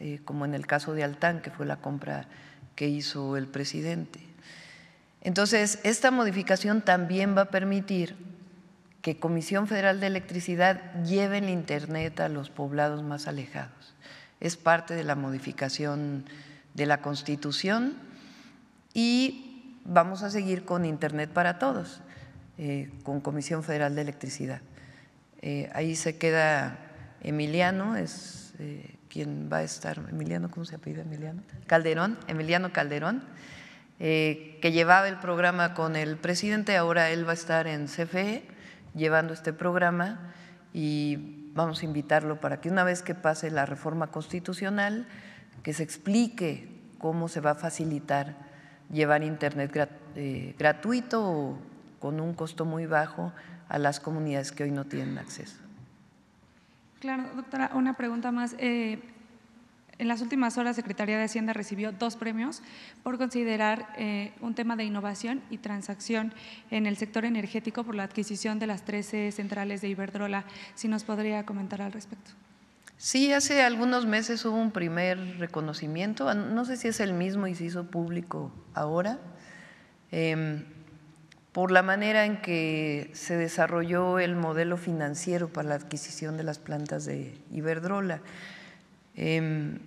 Speaker 1: eh, como en el caso de Altán, que fue la compra que hizo el presidente. Entonces, esta modificación también va a permitir que Comisión Federal de Electricidad lleve el Internet a los poblados más alejados. Es parte de la modificación de la Constitución y vamos a seguir con Internet para todos, eh, con Comisión Federal de Electricidad. Eh, ahí se queda Emiliano, es eh, quien va a estar, Emiliano, ¿cómo se apellida Emiliano? Calderón, Emiliano Calderón, eh, que llevaba el programa con el presidente, ahora él va a estar en CFE llevando este programa y vamos a invitarlo para que una vez que pase la reforma constitucional, que se explique cómo se va a facilitar llevar Internet gratuito o con un costo muy bajo a las comunidades que hoy no tienen acceso.
Speaker 14: Claro, doctora, una pregunta más. Eh, en las últimas horas, Secretaría de Hacienda recibió dos premios por considerar eh, un tema de innovación y transacción en el sector energético por la adquisición de las 13 centrales de Iberdrola. Si nos podría comentar al respecto.
Speaker 1: Sí, hace algunos meses hubo un primer reconocimiento, no sé si es el mismo y se hizo público ahora. Em, por la manera en que se desarrolló el modelo financiero para la adquisición de las plantas de Iberdrola. Em,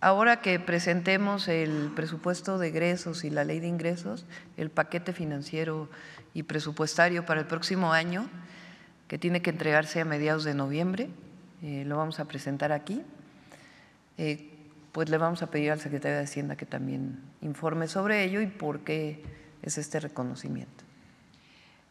Speaker 1: ahora que presentemos el presupuesto de egresos y la ley de ingresos, el paquete financiero y presupuestario para el próximo año, que tiene que entregarse a mediados de noviembre, eh, lo vamos a presentar aquí, eh, pues le vamos a pedir al secretario de Hacienda que también informe sobre ello y por qué es este reconocimiento.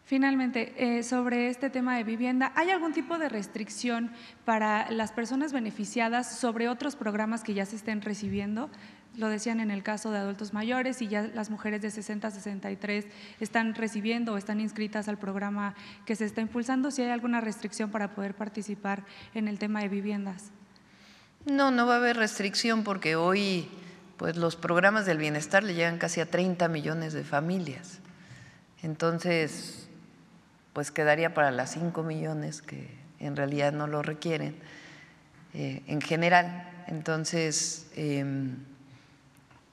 Speaker 14: Finalmente, eh, sobre este tema de vivienda, ¿hay algún tipo de restricción para las personas beneficiadas sobre otros programas que ya se estén recibiendo? Lo decían en el caso de adultos mayores y ya las mujeres de 60 a 63 están recibiendo o están inscritas al programa que se está impulsando. ¿Si hay alguna restricción para poder participar en el tema de viviendas?
Speaker 1: No, no va a haber restricción porque hoy pues los programas del bienestar le llegan casi a 30 millones de familias. Entonces, pues quedaría para las 5 millones que en realidad no lo requieren eh, en general. Entonces, em,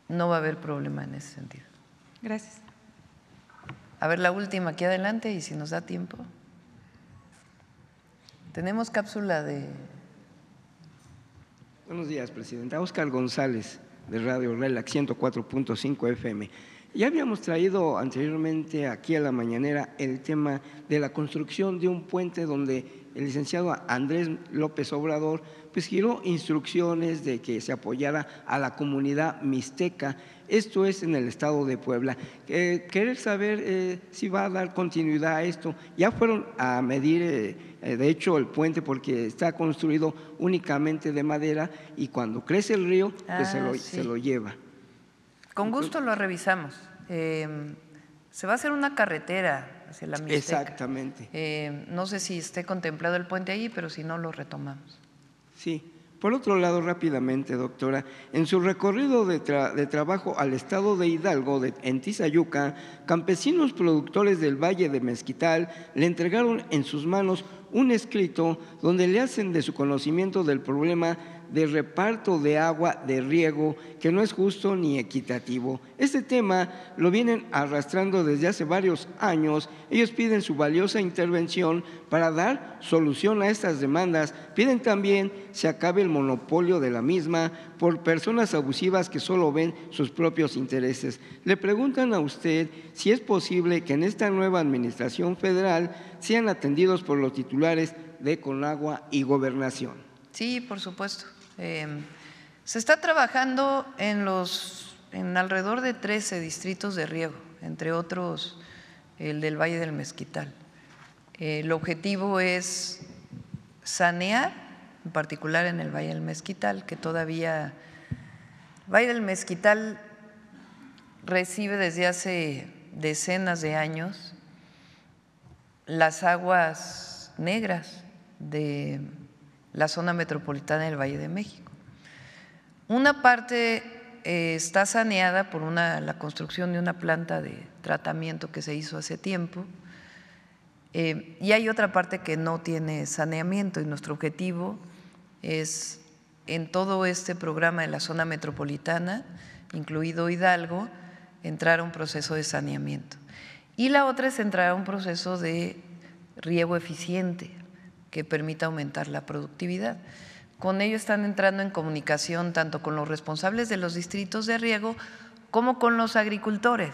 Speaker 1: no va a haber problema en ese sentido. Gracias. A ver la última aquí adelante y si nos da tiempo. Tenemos cápsula de...
Speaker 15: Buenos días, Presidenta. Óscar González de Radio Relax 104.5 FM. Ya habíamos traído anteriormente aquí a la mañanera el tema de la construcción de un puente donde el licenciado Andrés López Obrador, pues giró instrucciones de que se apoyara a la comunidad mixteca. Esto es en el estado de Puebla. Eh, querer saber eh, si va a dar continuidad a esto. Ya fueron a medir, eh, de hecho, el puente porque está construido únicamente de madera y cuando crece el río, pues se, ah, lo, se, lo, lleva.
Speaker 1: Con gusto lo revisamos. se va a hacer una carretera
Speaker 15: Exactamente.
Speaker 1: Eh, no sé si esté contemplado el puente ahí, pero si no, lo retomamos.
Speaker 15: Sí. Por otro lado, rápidamente, doctora, en su recorrido de, trabajo al estado de Hidalgo, en Tizayuca, campesinos productores del Valle de Mezquital le entregaron en sus manos un escrito donde le hacen de su conocimiento del problema de reparto de agua de riego que no es justo ni equitativo. Este tema lo vienen arrastrando desde hace varios años. Ellos piden su valiosa intervención para dar solución a estas demandas. Piden también se acabe el monopolio de la misma por personas abusivas que solo ven sus propios intereses. Le preguntan a usted si es posible que en esta nueva administración federal sean atendidos por los titulares de Conagua y Gobernación.
Speaker 1: Sí, por supuesto. Em, se está trabajando en los en alrededor de 13 distritos de riego, entre otros el del Valle del Mezquital. El objetivo es sanear, en particular en el Valle del Mezquital, que todavía el Valle del Mezquital recibe desde hace decenas de años las aguas negras de la zona metropolitana del Valle de México. Una parte eh, está saneada por la construcción de una planta de tratamiento que se hizo hace tiempo eh, y hay otra parte que no tiene saneamiento y nuestro objetivo es en todo este programa de la zona metropolitana, incluido Hidalgo, entrar a un proceso de saneamiento. Y la otra es entrar a un proceso de riego eficiente, que permita aumentar la productividad. Con ello están entrando en comunicación tanto con los responsables de los distritos de riego como con los agricultores,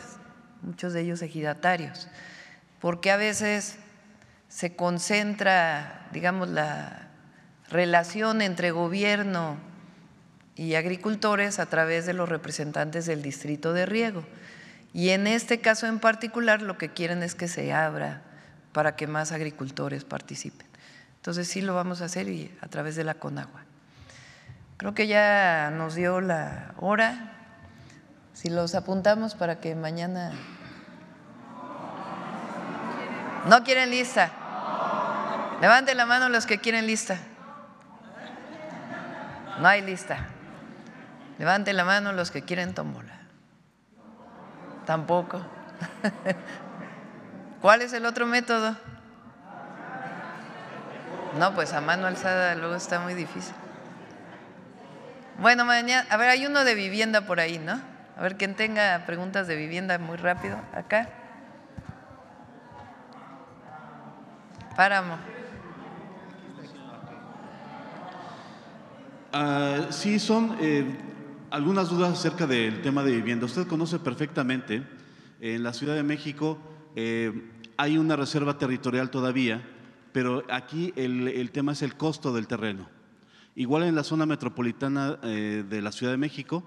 Speaker 1: muchos de ellos ejidatarios, porque a veces se concentra, digamos, la relación entre gobierno y agricultores a través de los representantes del distrito de riego. Y en este caso en particular lo que quieren es que se abra para que más agricultores participen. Entonces sí lo vamos a hacer y a través de la Conagua. Creo que ya nos dio la hora. Si los apuntamos para que mañana... ¿No quieren lista? Levanten la mano los que quieren lista. No hay lista. Levanten la mano los que quieren tómbola. Tampoco. ¿Cuál es el otro método? No, pues a mano alzada luego está muy difícil. Bueno, mañana, a ver, hay uno de vivienda por ahí, ¿no? A ver, quien tenga preguntas de vivienda muy rápido, acá. Páramo.
Speaker 16: Ah, sí, son eh, algunas dudas acerca del tema de vivienda. Usted conoce perfectamente, en la Ciudad de México eh, hay una reserva territorial todavía pero aquí el, tema es el costo del terreno. Igual en la zona metropolitana eh, de la Ciudad de México,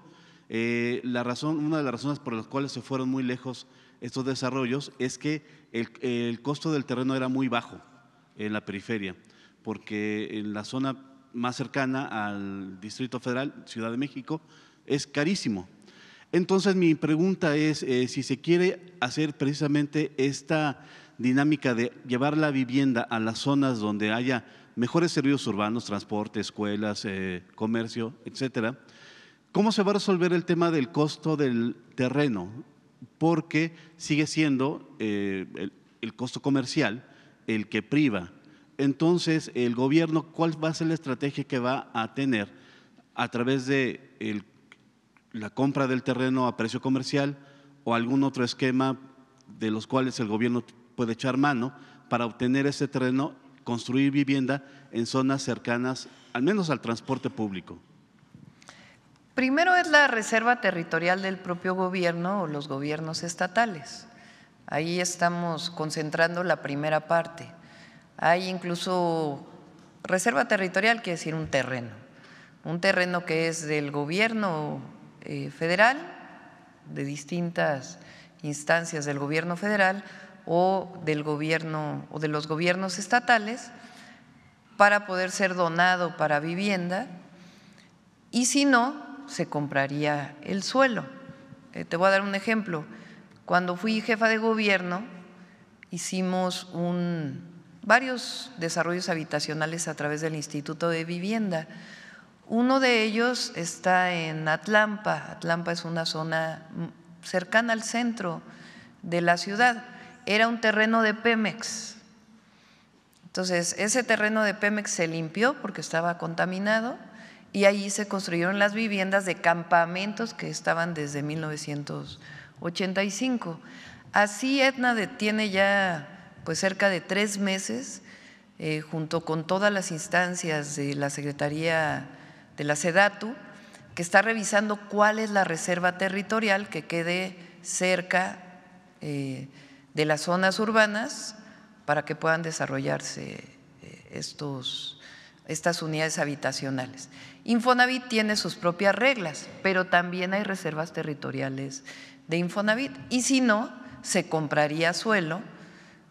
Speaker 16: eh, la razón, una de las razones por las cuales se fueron muy lejos estos desarrollos es que el, costo del terreno era muy bajo en la periferia, porque en la zona más cercana al Distrito Federal, Ciudad de México, es carísimo. Entonces mi pregunta es eh, si se quiere hacer precisamente esta dinámica de llevar la vivienda a las zonas donde haya mejores servicios urbanos, transporte, escuelas, eh, comercio, etcétera. ¿Cómo se va a resolver el tema del costo del terreno? Porque sigue siendo eh, el, costo comercial el que priva. Entonces, el gobierno, ¿cuál va a ser la estrategia que va a tener a través de la compra del terreno a precio comercial o algún otro esquema de los cuales el gobierno puede echar mano para obtener ese terreno, construir vivienda en zonas cercanas, al menos al transporte público.
Speaker 1: Primero es la reserva territorial del propio gobierno o los gobiernos estatales. Ahí estamos concentrando la primera parte. Hay incluso reserva territorial, quiere decir un terreno, un terreno que es del gobierno eh, federal, de distintas instancias del gobierno federal, o del gobierno o de los gobiernos estatales para poder ser donado para vivienda y si no, se compraría el suelo. Eh, te voy a dar un ejemplo. Cuando fui jefa de gobierno, hicimos varios desarrollos habitacionales a través del Instituto de Vivienda. Uno de ellos está en Atlampa. Atlampa es una zona mm, cercana al centro de la ciudad era un terreno de Pemex. Entonces, ese terreno de Pemex se limpió porque estaba contaminado y ahí se construyeron las viviendas de campamentos que estaban desde 1985. Así Etna detiene ya pues cerca de tres meses, eh, junto con todas las instancias de la Secretaría de la SEDATU, que está revisando cuál es la reserva territorial que quede cerca eh, de las zonas urbanas para que puedan desarrollarse eh, estos, estas unidades habitacionales. Infonavit tiene sus propias reglas, pero también hay reservas territoriales de Infonavit. Y si no, se compraría suelo,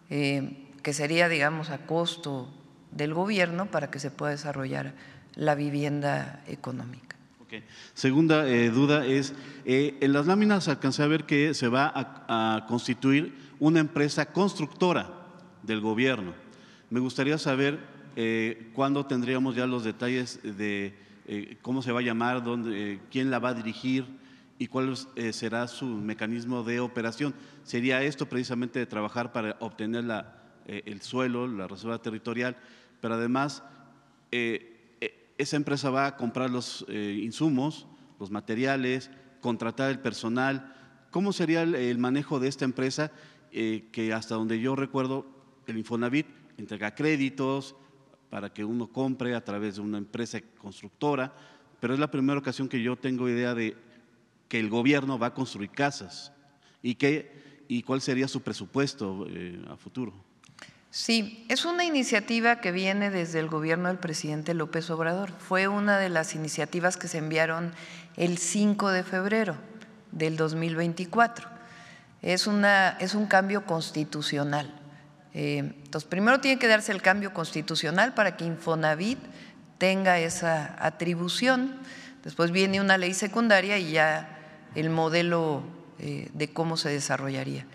Speaker 1: eh, que sería, digamos, a costo del gobierno para que se pueda desarrollar la vivienda económica.
Speaker 16: Segunda eh, duda es, en las láminas alcancé a ver que se va a constituir una empresa constructora del gobierno. Me gustaría saber eh, cuándo tendríamos ya los detalles de eh, cómo se va a llamar, dónde, eh, quién la va a dirigir y cuál será su mecanismo de operación. Sería esto precisamente de trabajar para obtener el suelo, la reserva territorial, pero además esa empresa va a comprar los insumos, los materiales, contratar el personal. ¿Cómo sería el manejo de esta empresa eh, que hasta donde yo recuerdo, el Infonavit entrega créditos para que uno compre a través de una empresa constructora, pero es la primera ocasión que yo tengo idea de que el gobierno va a construir casas y, que, y cuál sería su presupuesto eh, a futuro.
Speaker 1: Sí, es una iniciativa que viene desde el gobierno del presidente López Obrador. Fue una de las iniciativas que se enviaron el 5 de febrero del 2024 es, un cambio constitucional. Eh, entonces, primero tiene que darse el cambio constitucional para que Infonavit tenga esa atribución. Después viene una ley secundaria y ya el modelo eh, de cómo se desarrollaría.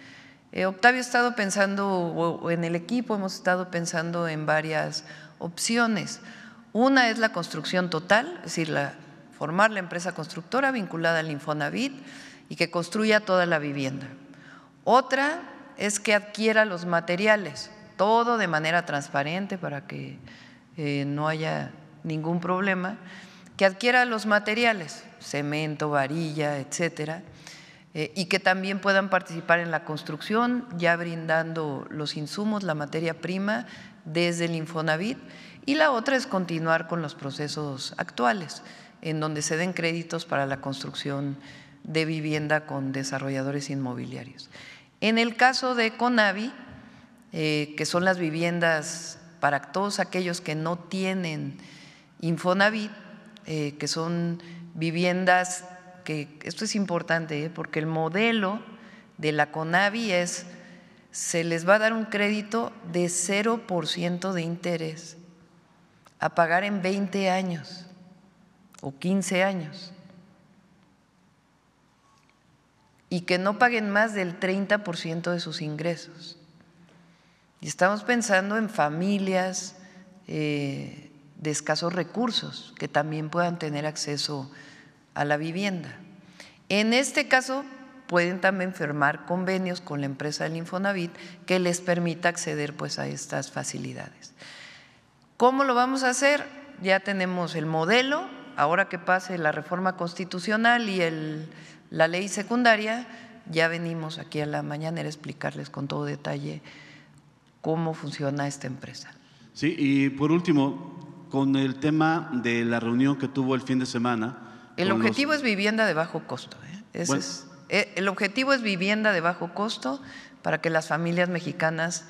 Speaker 1: Eh, Octavio ha estado pensando, o en el equipo hemos estado pensando en varias opciones. Una es la construcción total, es decir, formar la empresa constructora vinculada al Infonavit y que construya toda la vivienda. Otra es que adquiera los materiales, todo de manera transparente para que eh, no haya ningún problema, que adquiera los materiales, cemento, varilla, etcétera, eh, y que también puedan participar en la construcción, ya brindando los insumos, la materia prima desde el Infonavit, y la otra es continuar con los procesos actuales, en donde se den créditos para la construcción de vivienda con desarrolladores inmobiliarios. En el caso de CONAVI, eh, que son las viviendas para todos aquellos que no tienen Infonavit, eh, que son viviendas que, esto es importante, eh, porque el modelo de la CONAVI es, se les va a dar un crédito de 0% de interés a pagar en 20 años o 15 años. y que no paguen más del 30% de sus ingresos. Y estamos pensando en familias eh, de escasos recursos que también puedan tener acceso a la vivienda. En este caso, pueden también firmar convenios con la empresa del Infonavit que les permita acceder pues, a estas facilidades. ¿Cómo lo vamos a hacer? Ya tenemos el modelo, ahora que pase la reforma constitucional y el la ley secundaria, ya venimos aquí a la mañana a explicarles con todo detalle cómo funciona esta empresa.
Speaker 16: Sí, y por último, con el tema de la reunión que tuvo el fin de semana. El objetivo es
Speaker 1: vivienda de bajo costo. ¿eh? es, eh, el objetivo es vivienda de bajo costo para que las familias mexicanas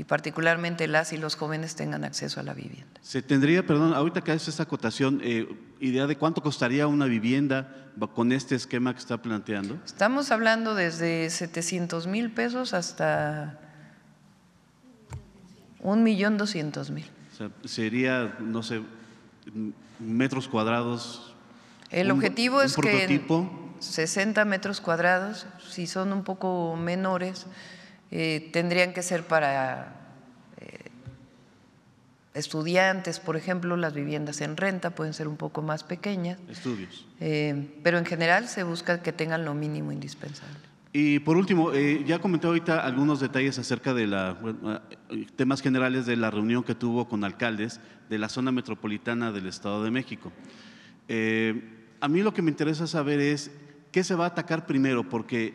Speaker 1: y particularmente las y los jóvenes tengan acceso a la vivienda.
Speaker 16: Se tendría, perdón, ahorita que haces esta acotación, eh, idea de cuánto costaría una vivienda con este esquema que está planteando.
Speaker 1: Estamos hablando desde 700 mil pesos hasta un millón doscientos mil.
Speaker 16: Sería, no sé, metros cuadrados. El objetivo es que
Speaker 1: 60 metros cuadrados, si son un poco menores, eh, tendrían que ser para eh, estudiantes, por ejemplo, las viviendas en renta pueden ser un poco más pequeñas. Estudios. Eh, pero en general se busca que tengan lo mínimo indispensable.
Speaker 16: Y por último, ya comenté ahorita algunos detalles acerca de la, temas generales de la reunión que tuvo con alcaldes de la zona metropolitana del Estado de México. a mí lo que me interesa saber es qué se va a atacar primero, porque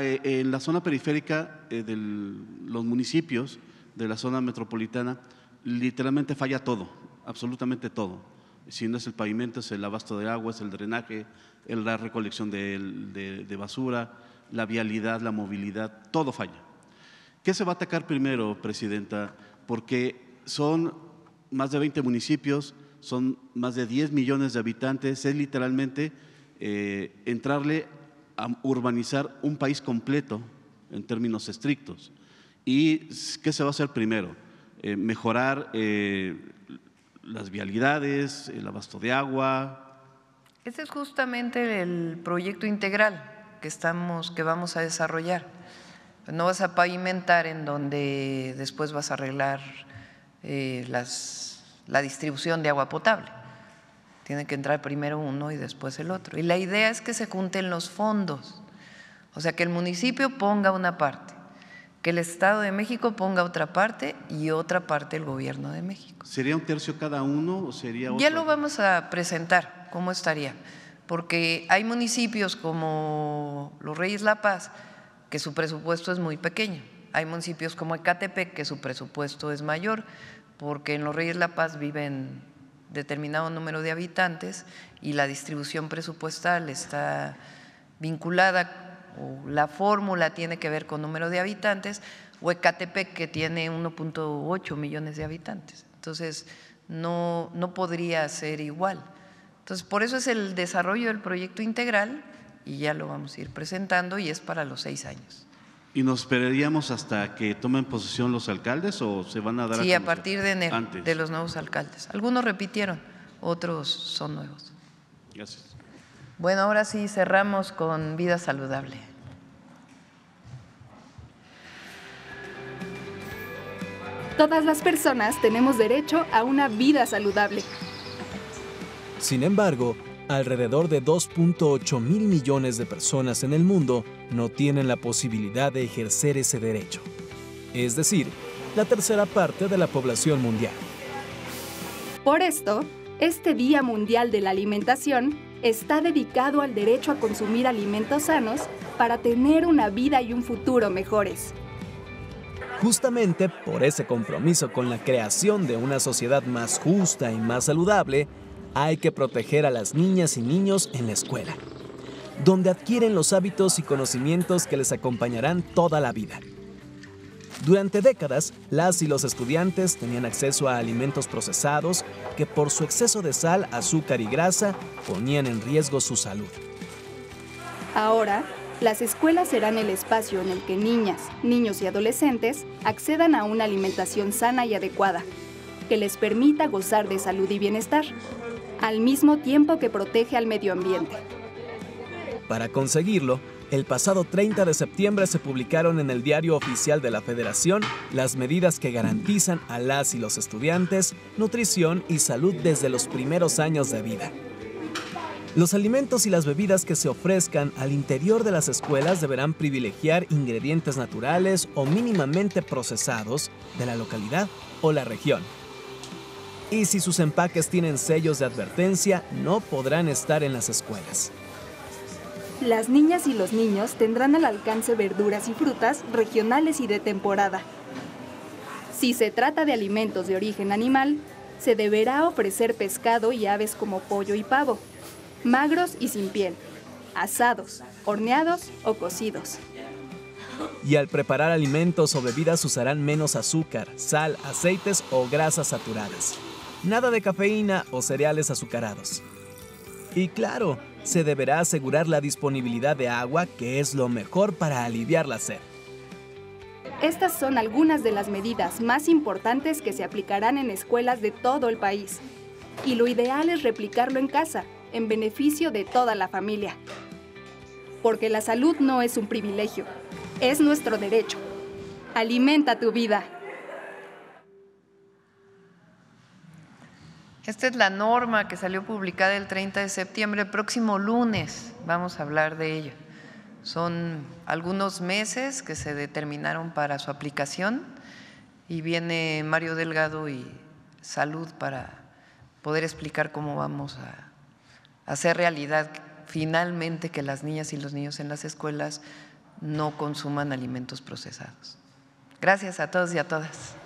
Speaker 16: eh, en la zona periférica eh, de los municipios de la zona metropolitana literalmente falla todo, absolutamente todo. Si no es el pavimento, es el abasto de agua, es el drenaje, la recolección de, basura, la vialidad, la movilidad, todo falla. ¿Qué se va a atacar primero, Presidenta? Porque son más de 20 municipios, son más de 10 millones de habitantes, es literalmente eh, entrarle a urbanizar un país completo en términos estrictos. ¿Y qué se va a hacer primero? Eh, mejorar eh, las vialidades, el abasto de agua.
Speaker 1: Ese es justamente el proyecto integral que, estamos, que vamos a desarrollar. No vas a pavimentar en donde después vas a arreglar eh, la distribución de agua potable tiene que entrar primero uno y después el otro. Y la idea es que se junten los fondos. O sea, que el municipio ponga una parte, que el Estado de México ponga otra parte y otra parte el Gobierno de México.
Speaker 16: ¿Sería un tercio cada uno o sería otro? Ya lo
Speaker 1: vamos a presentar, cómo estaría. Porque hay municipios como Los Reyes La Paz que su presupuesto es muy pequeño. Hay municipios como Ecatepec que su presupuesto es mayor, porque en Los Reyes La Paz viven determinado número de habitantes y la distribución presupuestal está vinculada o la fórmula tiene que ver con número de habitantes, o Ecatepec, que tiene 1.8 millones de habitantes. Entonces, no, no podría ser igual. Entonces, por eso es el desarrollo del proyecto integral y ya lo vamos a ir presentando y es para los seis años.
Speaker 16: ¿Y nos esperaríamos hasta que tomen posesión los alcaldes o se van a dar? Sí, a, partir de enero, de
Speaker 1: los nuevos alcaldes. Algunos repitieron, otros son nuevos. Gracias. Bueno, ahora sí cerramos con vida saludable.
Speaker 17: Todas las personas tenemos derecho a una vida saludable.
Speaker 18: Sin embargo, alrededor de 2.8 mil millones de personas en el mundo no tienen la posibilidad de ejercer ese derecho, es decir, la tercera parte de la población mundial.
Speaker 17: Por esto, este Día Mundial de la Alimentación está dedicado al derecho a consumir alimentos sanos para tener una vida y un futuro mejores.
Speaker 18: Justamente por ese compromiso con la creación de una sociedad más justa y más saludable, hay que proteger a las niñas y niños en la escuela, donde adquieren los hábitos y conocimientos que les acompañarán toda la vida. Durante décadas, las y los estudiantes tenían acceso a alimentos procesados que por su exceso de sal, azúcar y grasa ponían en riesgo su salud.
Speaker 17: Ahora, las escuelas serán el espacio en el que niñas, niños y adolescentes accedan a una alimentación sana y adecuada, que les permita gozar de salud y bienestar, al mismo tiempo que protege al medio ambiente.
Speaker 18: Para conseguirlo, el pasado 30 de septiembre se publicaron en el Diario Oficial de la Federación las medidas que garantizan a las y los estudiantes nutrición y salud desde los primeros años de vida. Los alimentos y las bebidas que se ofrezcan al interior de las escuelas deberán privilegiar ingredientes naturales o mínimamente procesados de la localidad o la región y si sus empaques tienen sellos de advertencia, no podrán estar en las escuelas.
Speaker 17: Las niñas y los niños tendrán al alcance verduras y frutas regionales y de temporada. Si se trata de alimentos de origen animal, se deberá ofrecer pescado y aves como pollo y pavo, magros y sin piel, asados, horneados o cocidos.
Speaker 18: Y al preparar alimentos o bebidas usarán menos azúcar, sal, aceites o grasas saturadas nada de cafeína o cereales azucarados. Y claro, se deberá asegurar la disponibilidad de agua, que es lo mejor para aliviar la sed.
Speaker 17: Estas son algunas de las medidas más importantes que se aplicarán en escuelas de todo el país. Y lo ideal es replicarlo en casa, en beneficio de toda la familia. Porque la salud no es un privilegio, es nuestro derecho. Alimenta tu vida.
Speaker 1: Esta es la norma que salió publicada el 30 de septiembre. El próximo lunes vamos a hablar de ello. Son algunos meses que se determinaron para su aplicación y viene Mario Delgado y Salud para poder explicar cómo vamos a hacer realidad finalmente que las niñas y los niños en las escuelas no consuman alimentos procesados. Gracias a todos y a todas.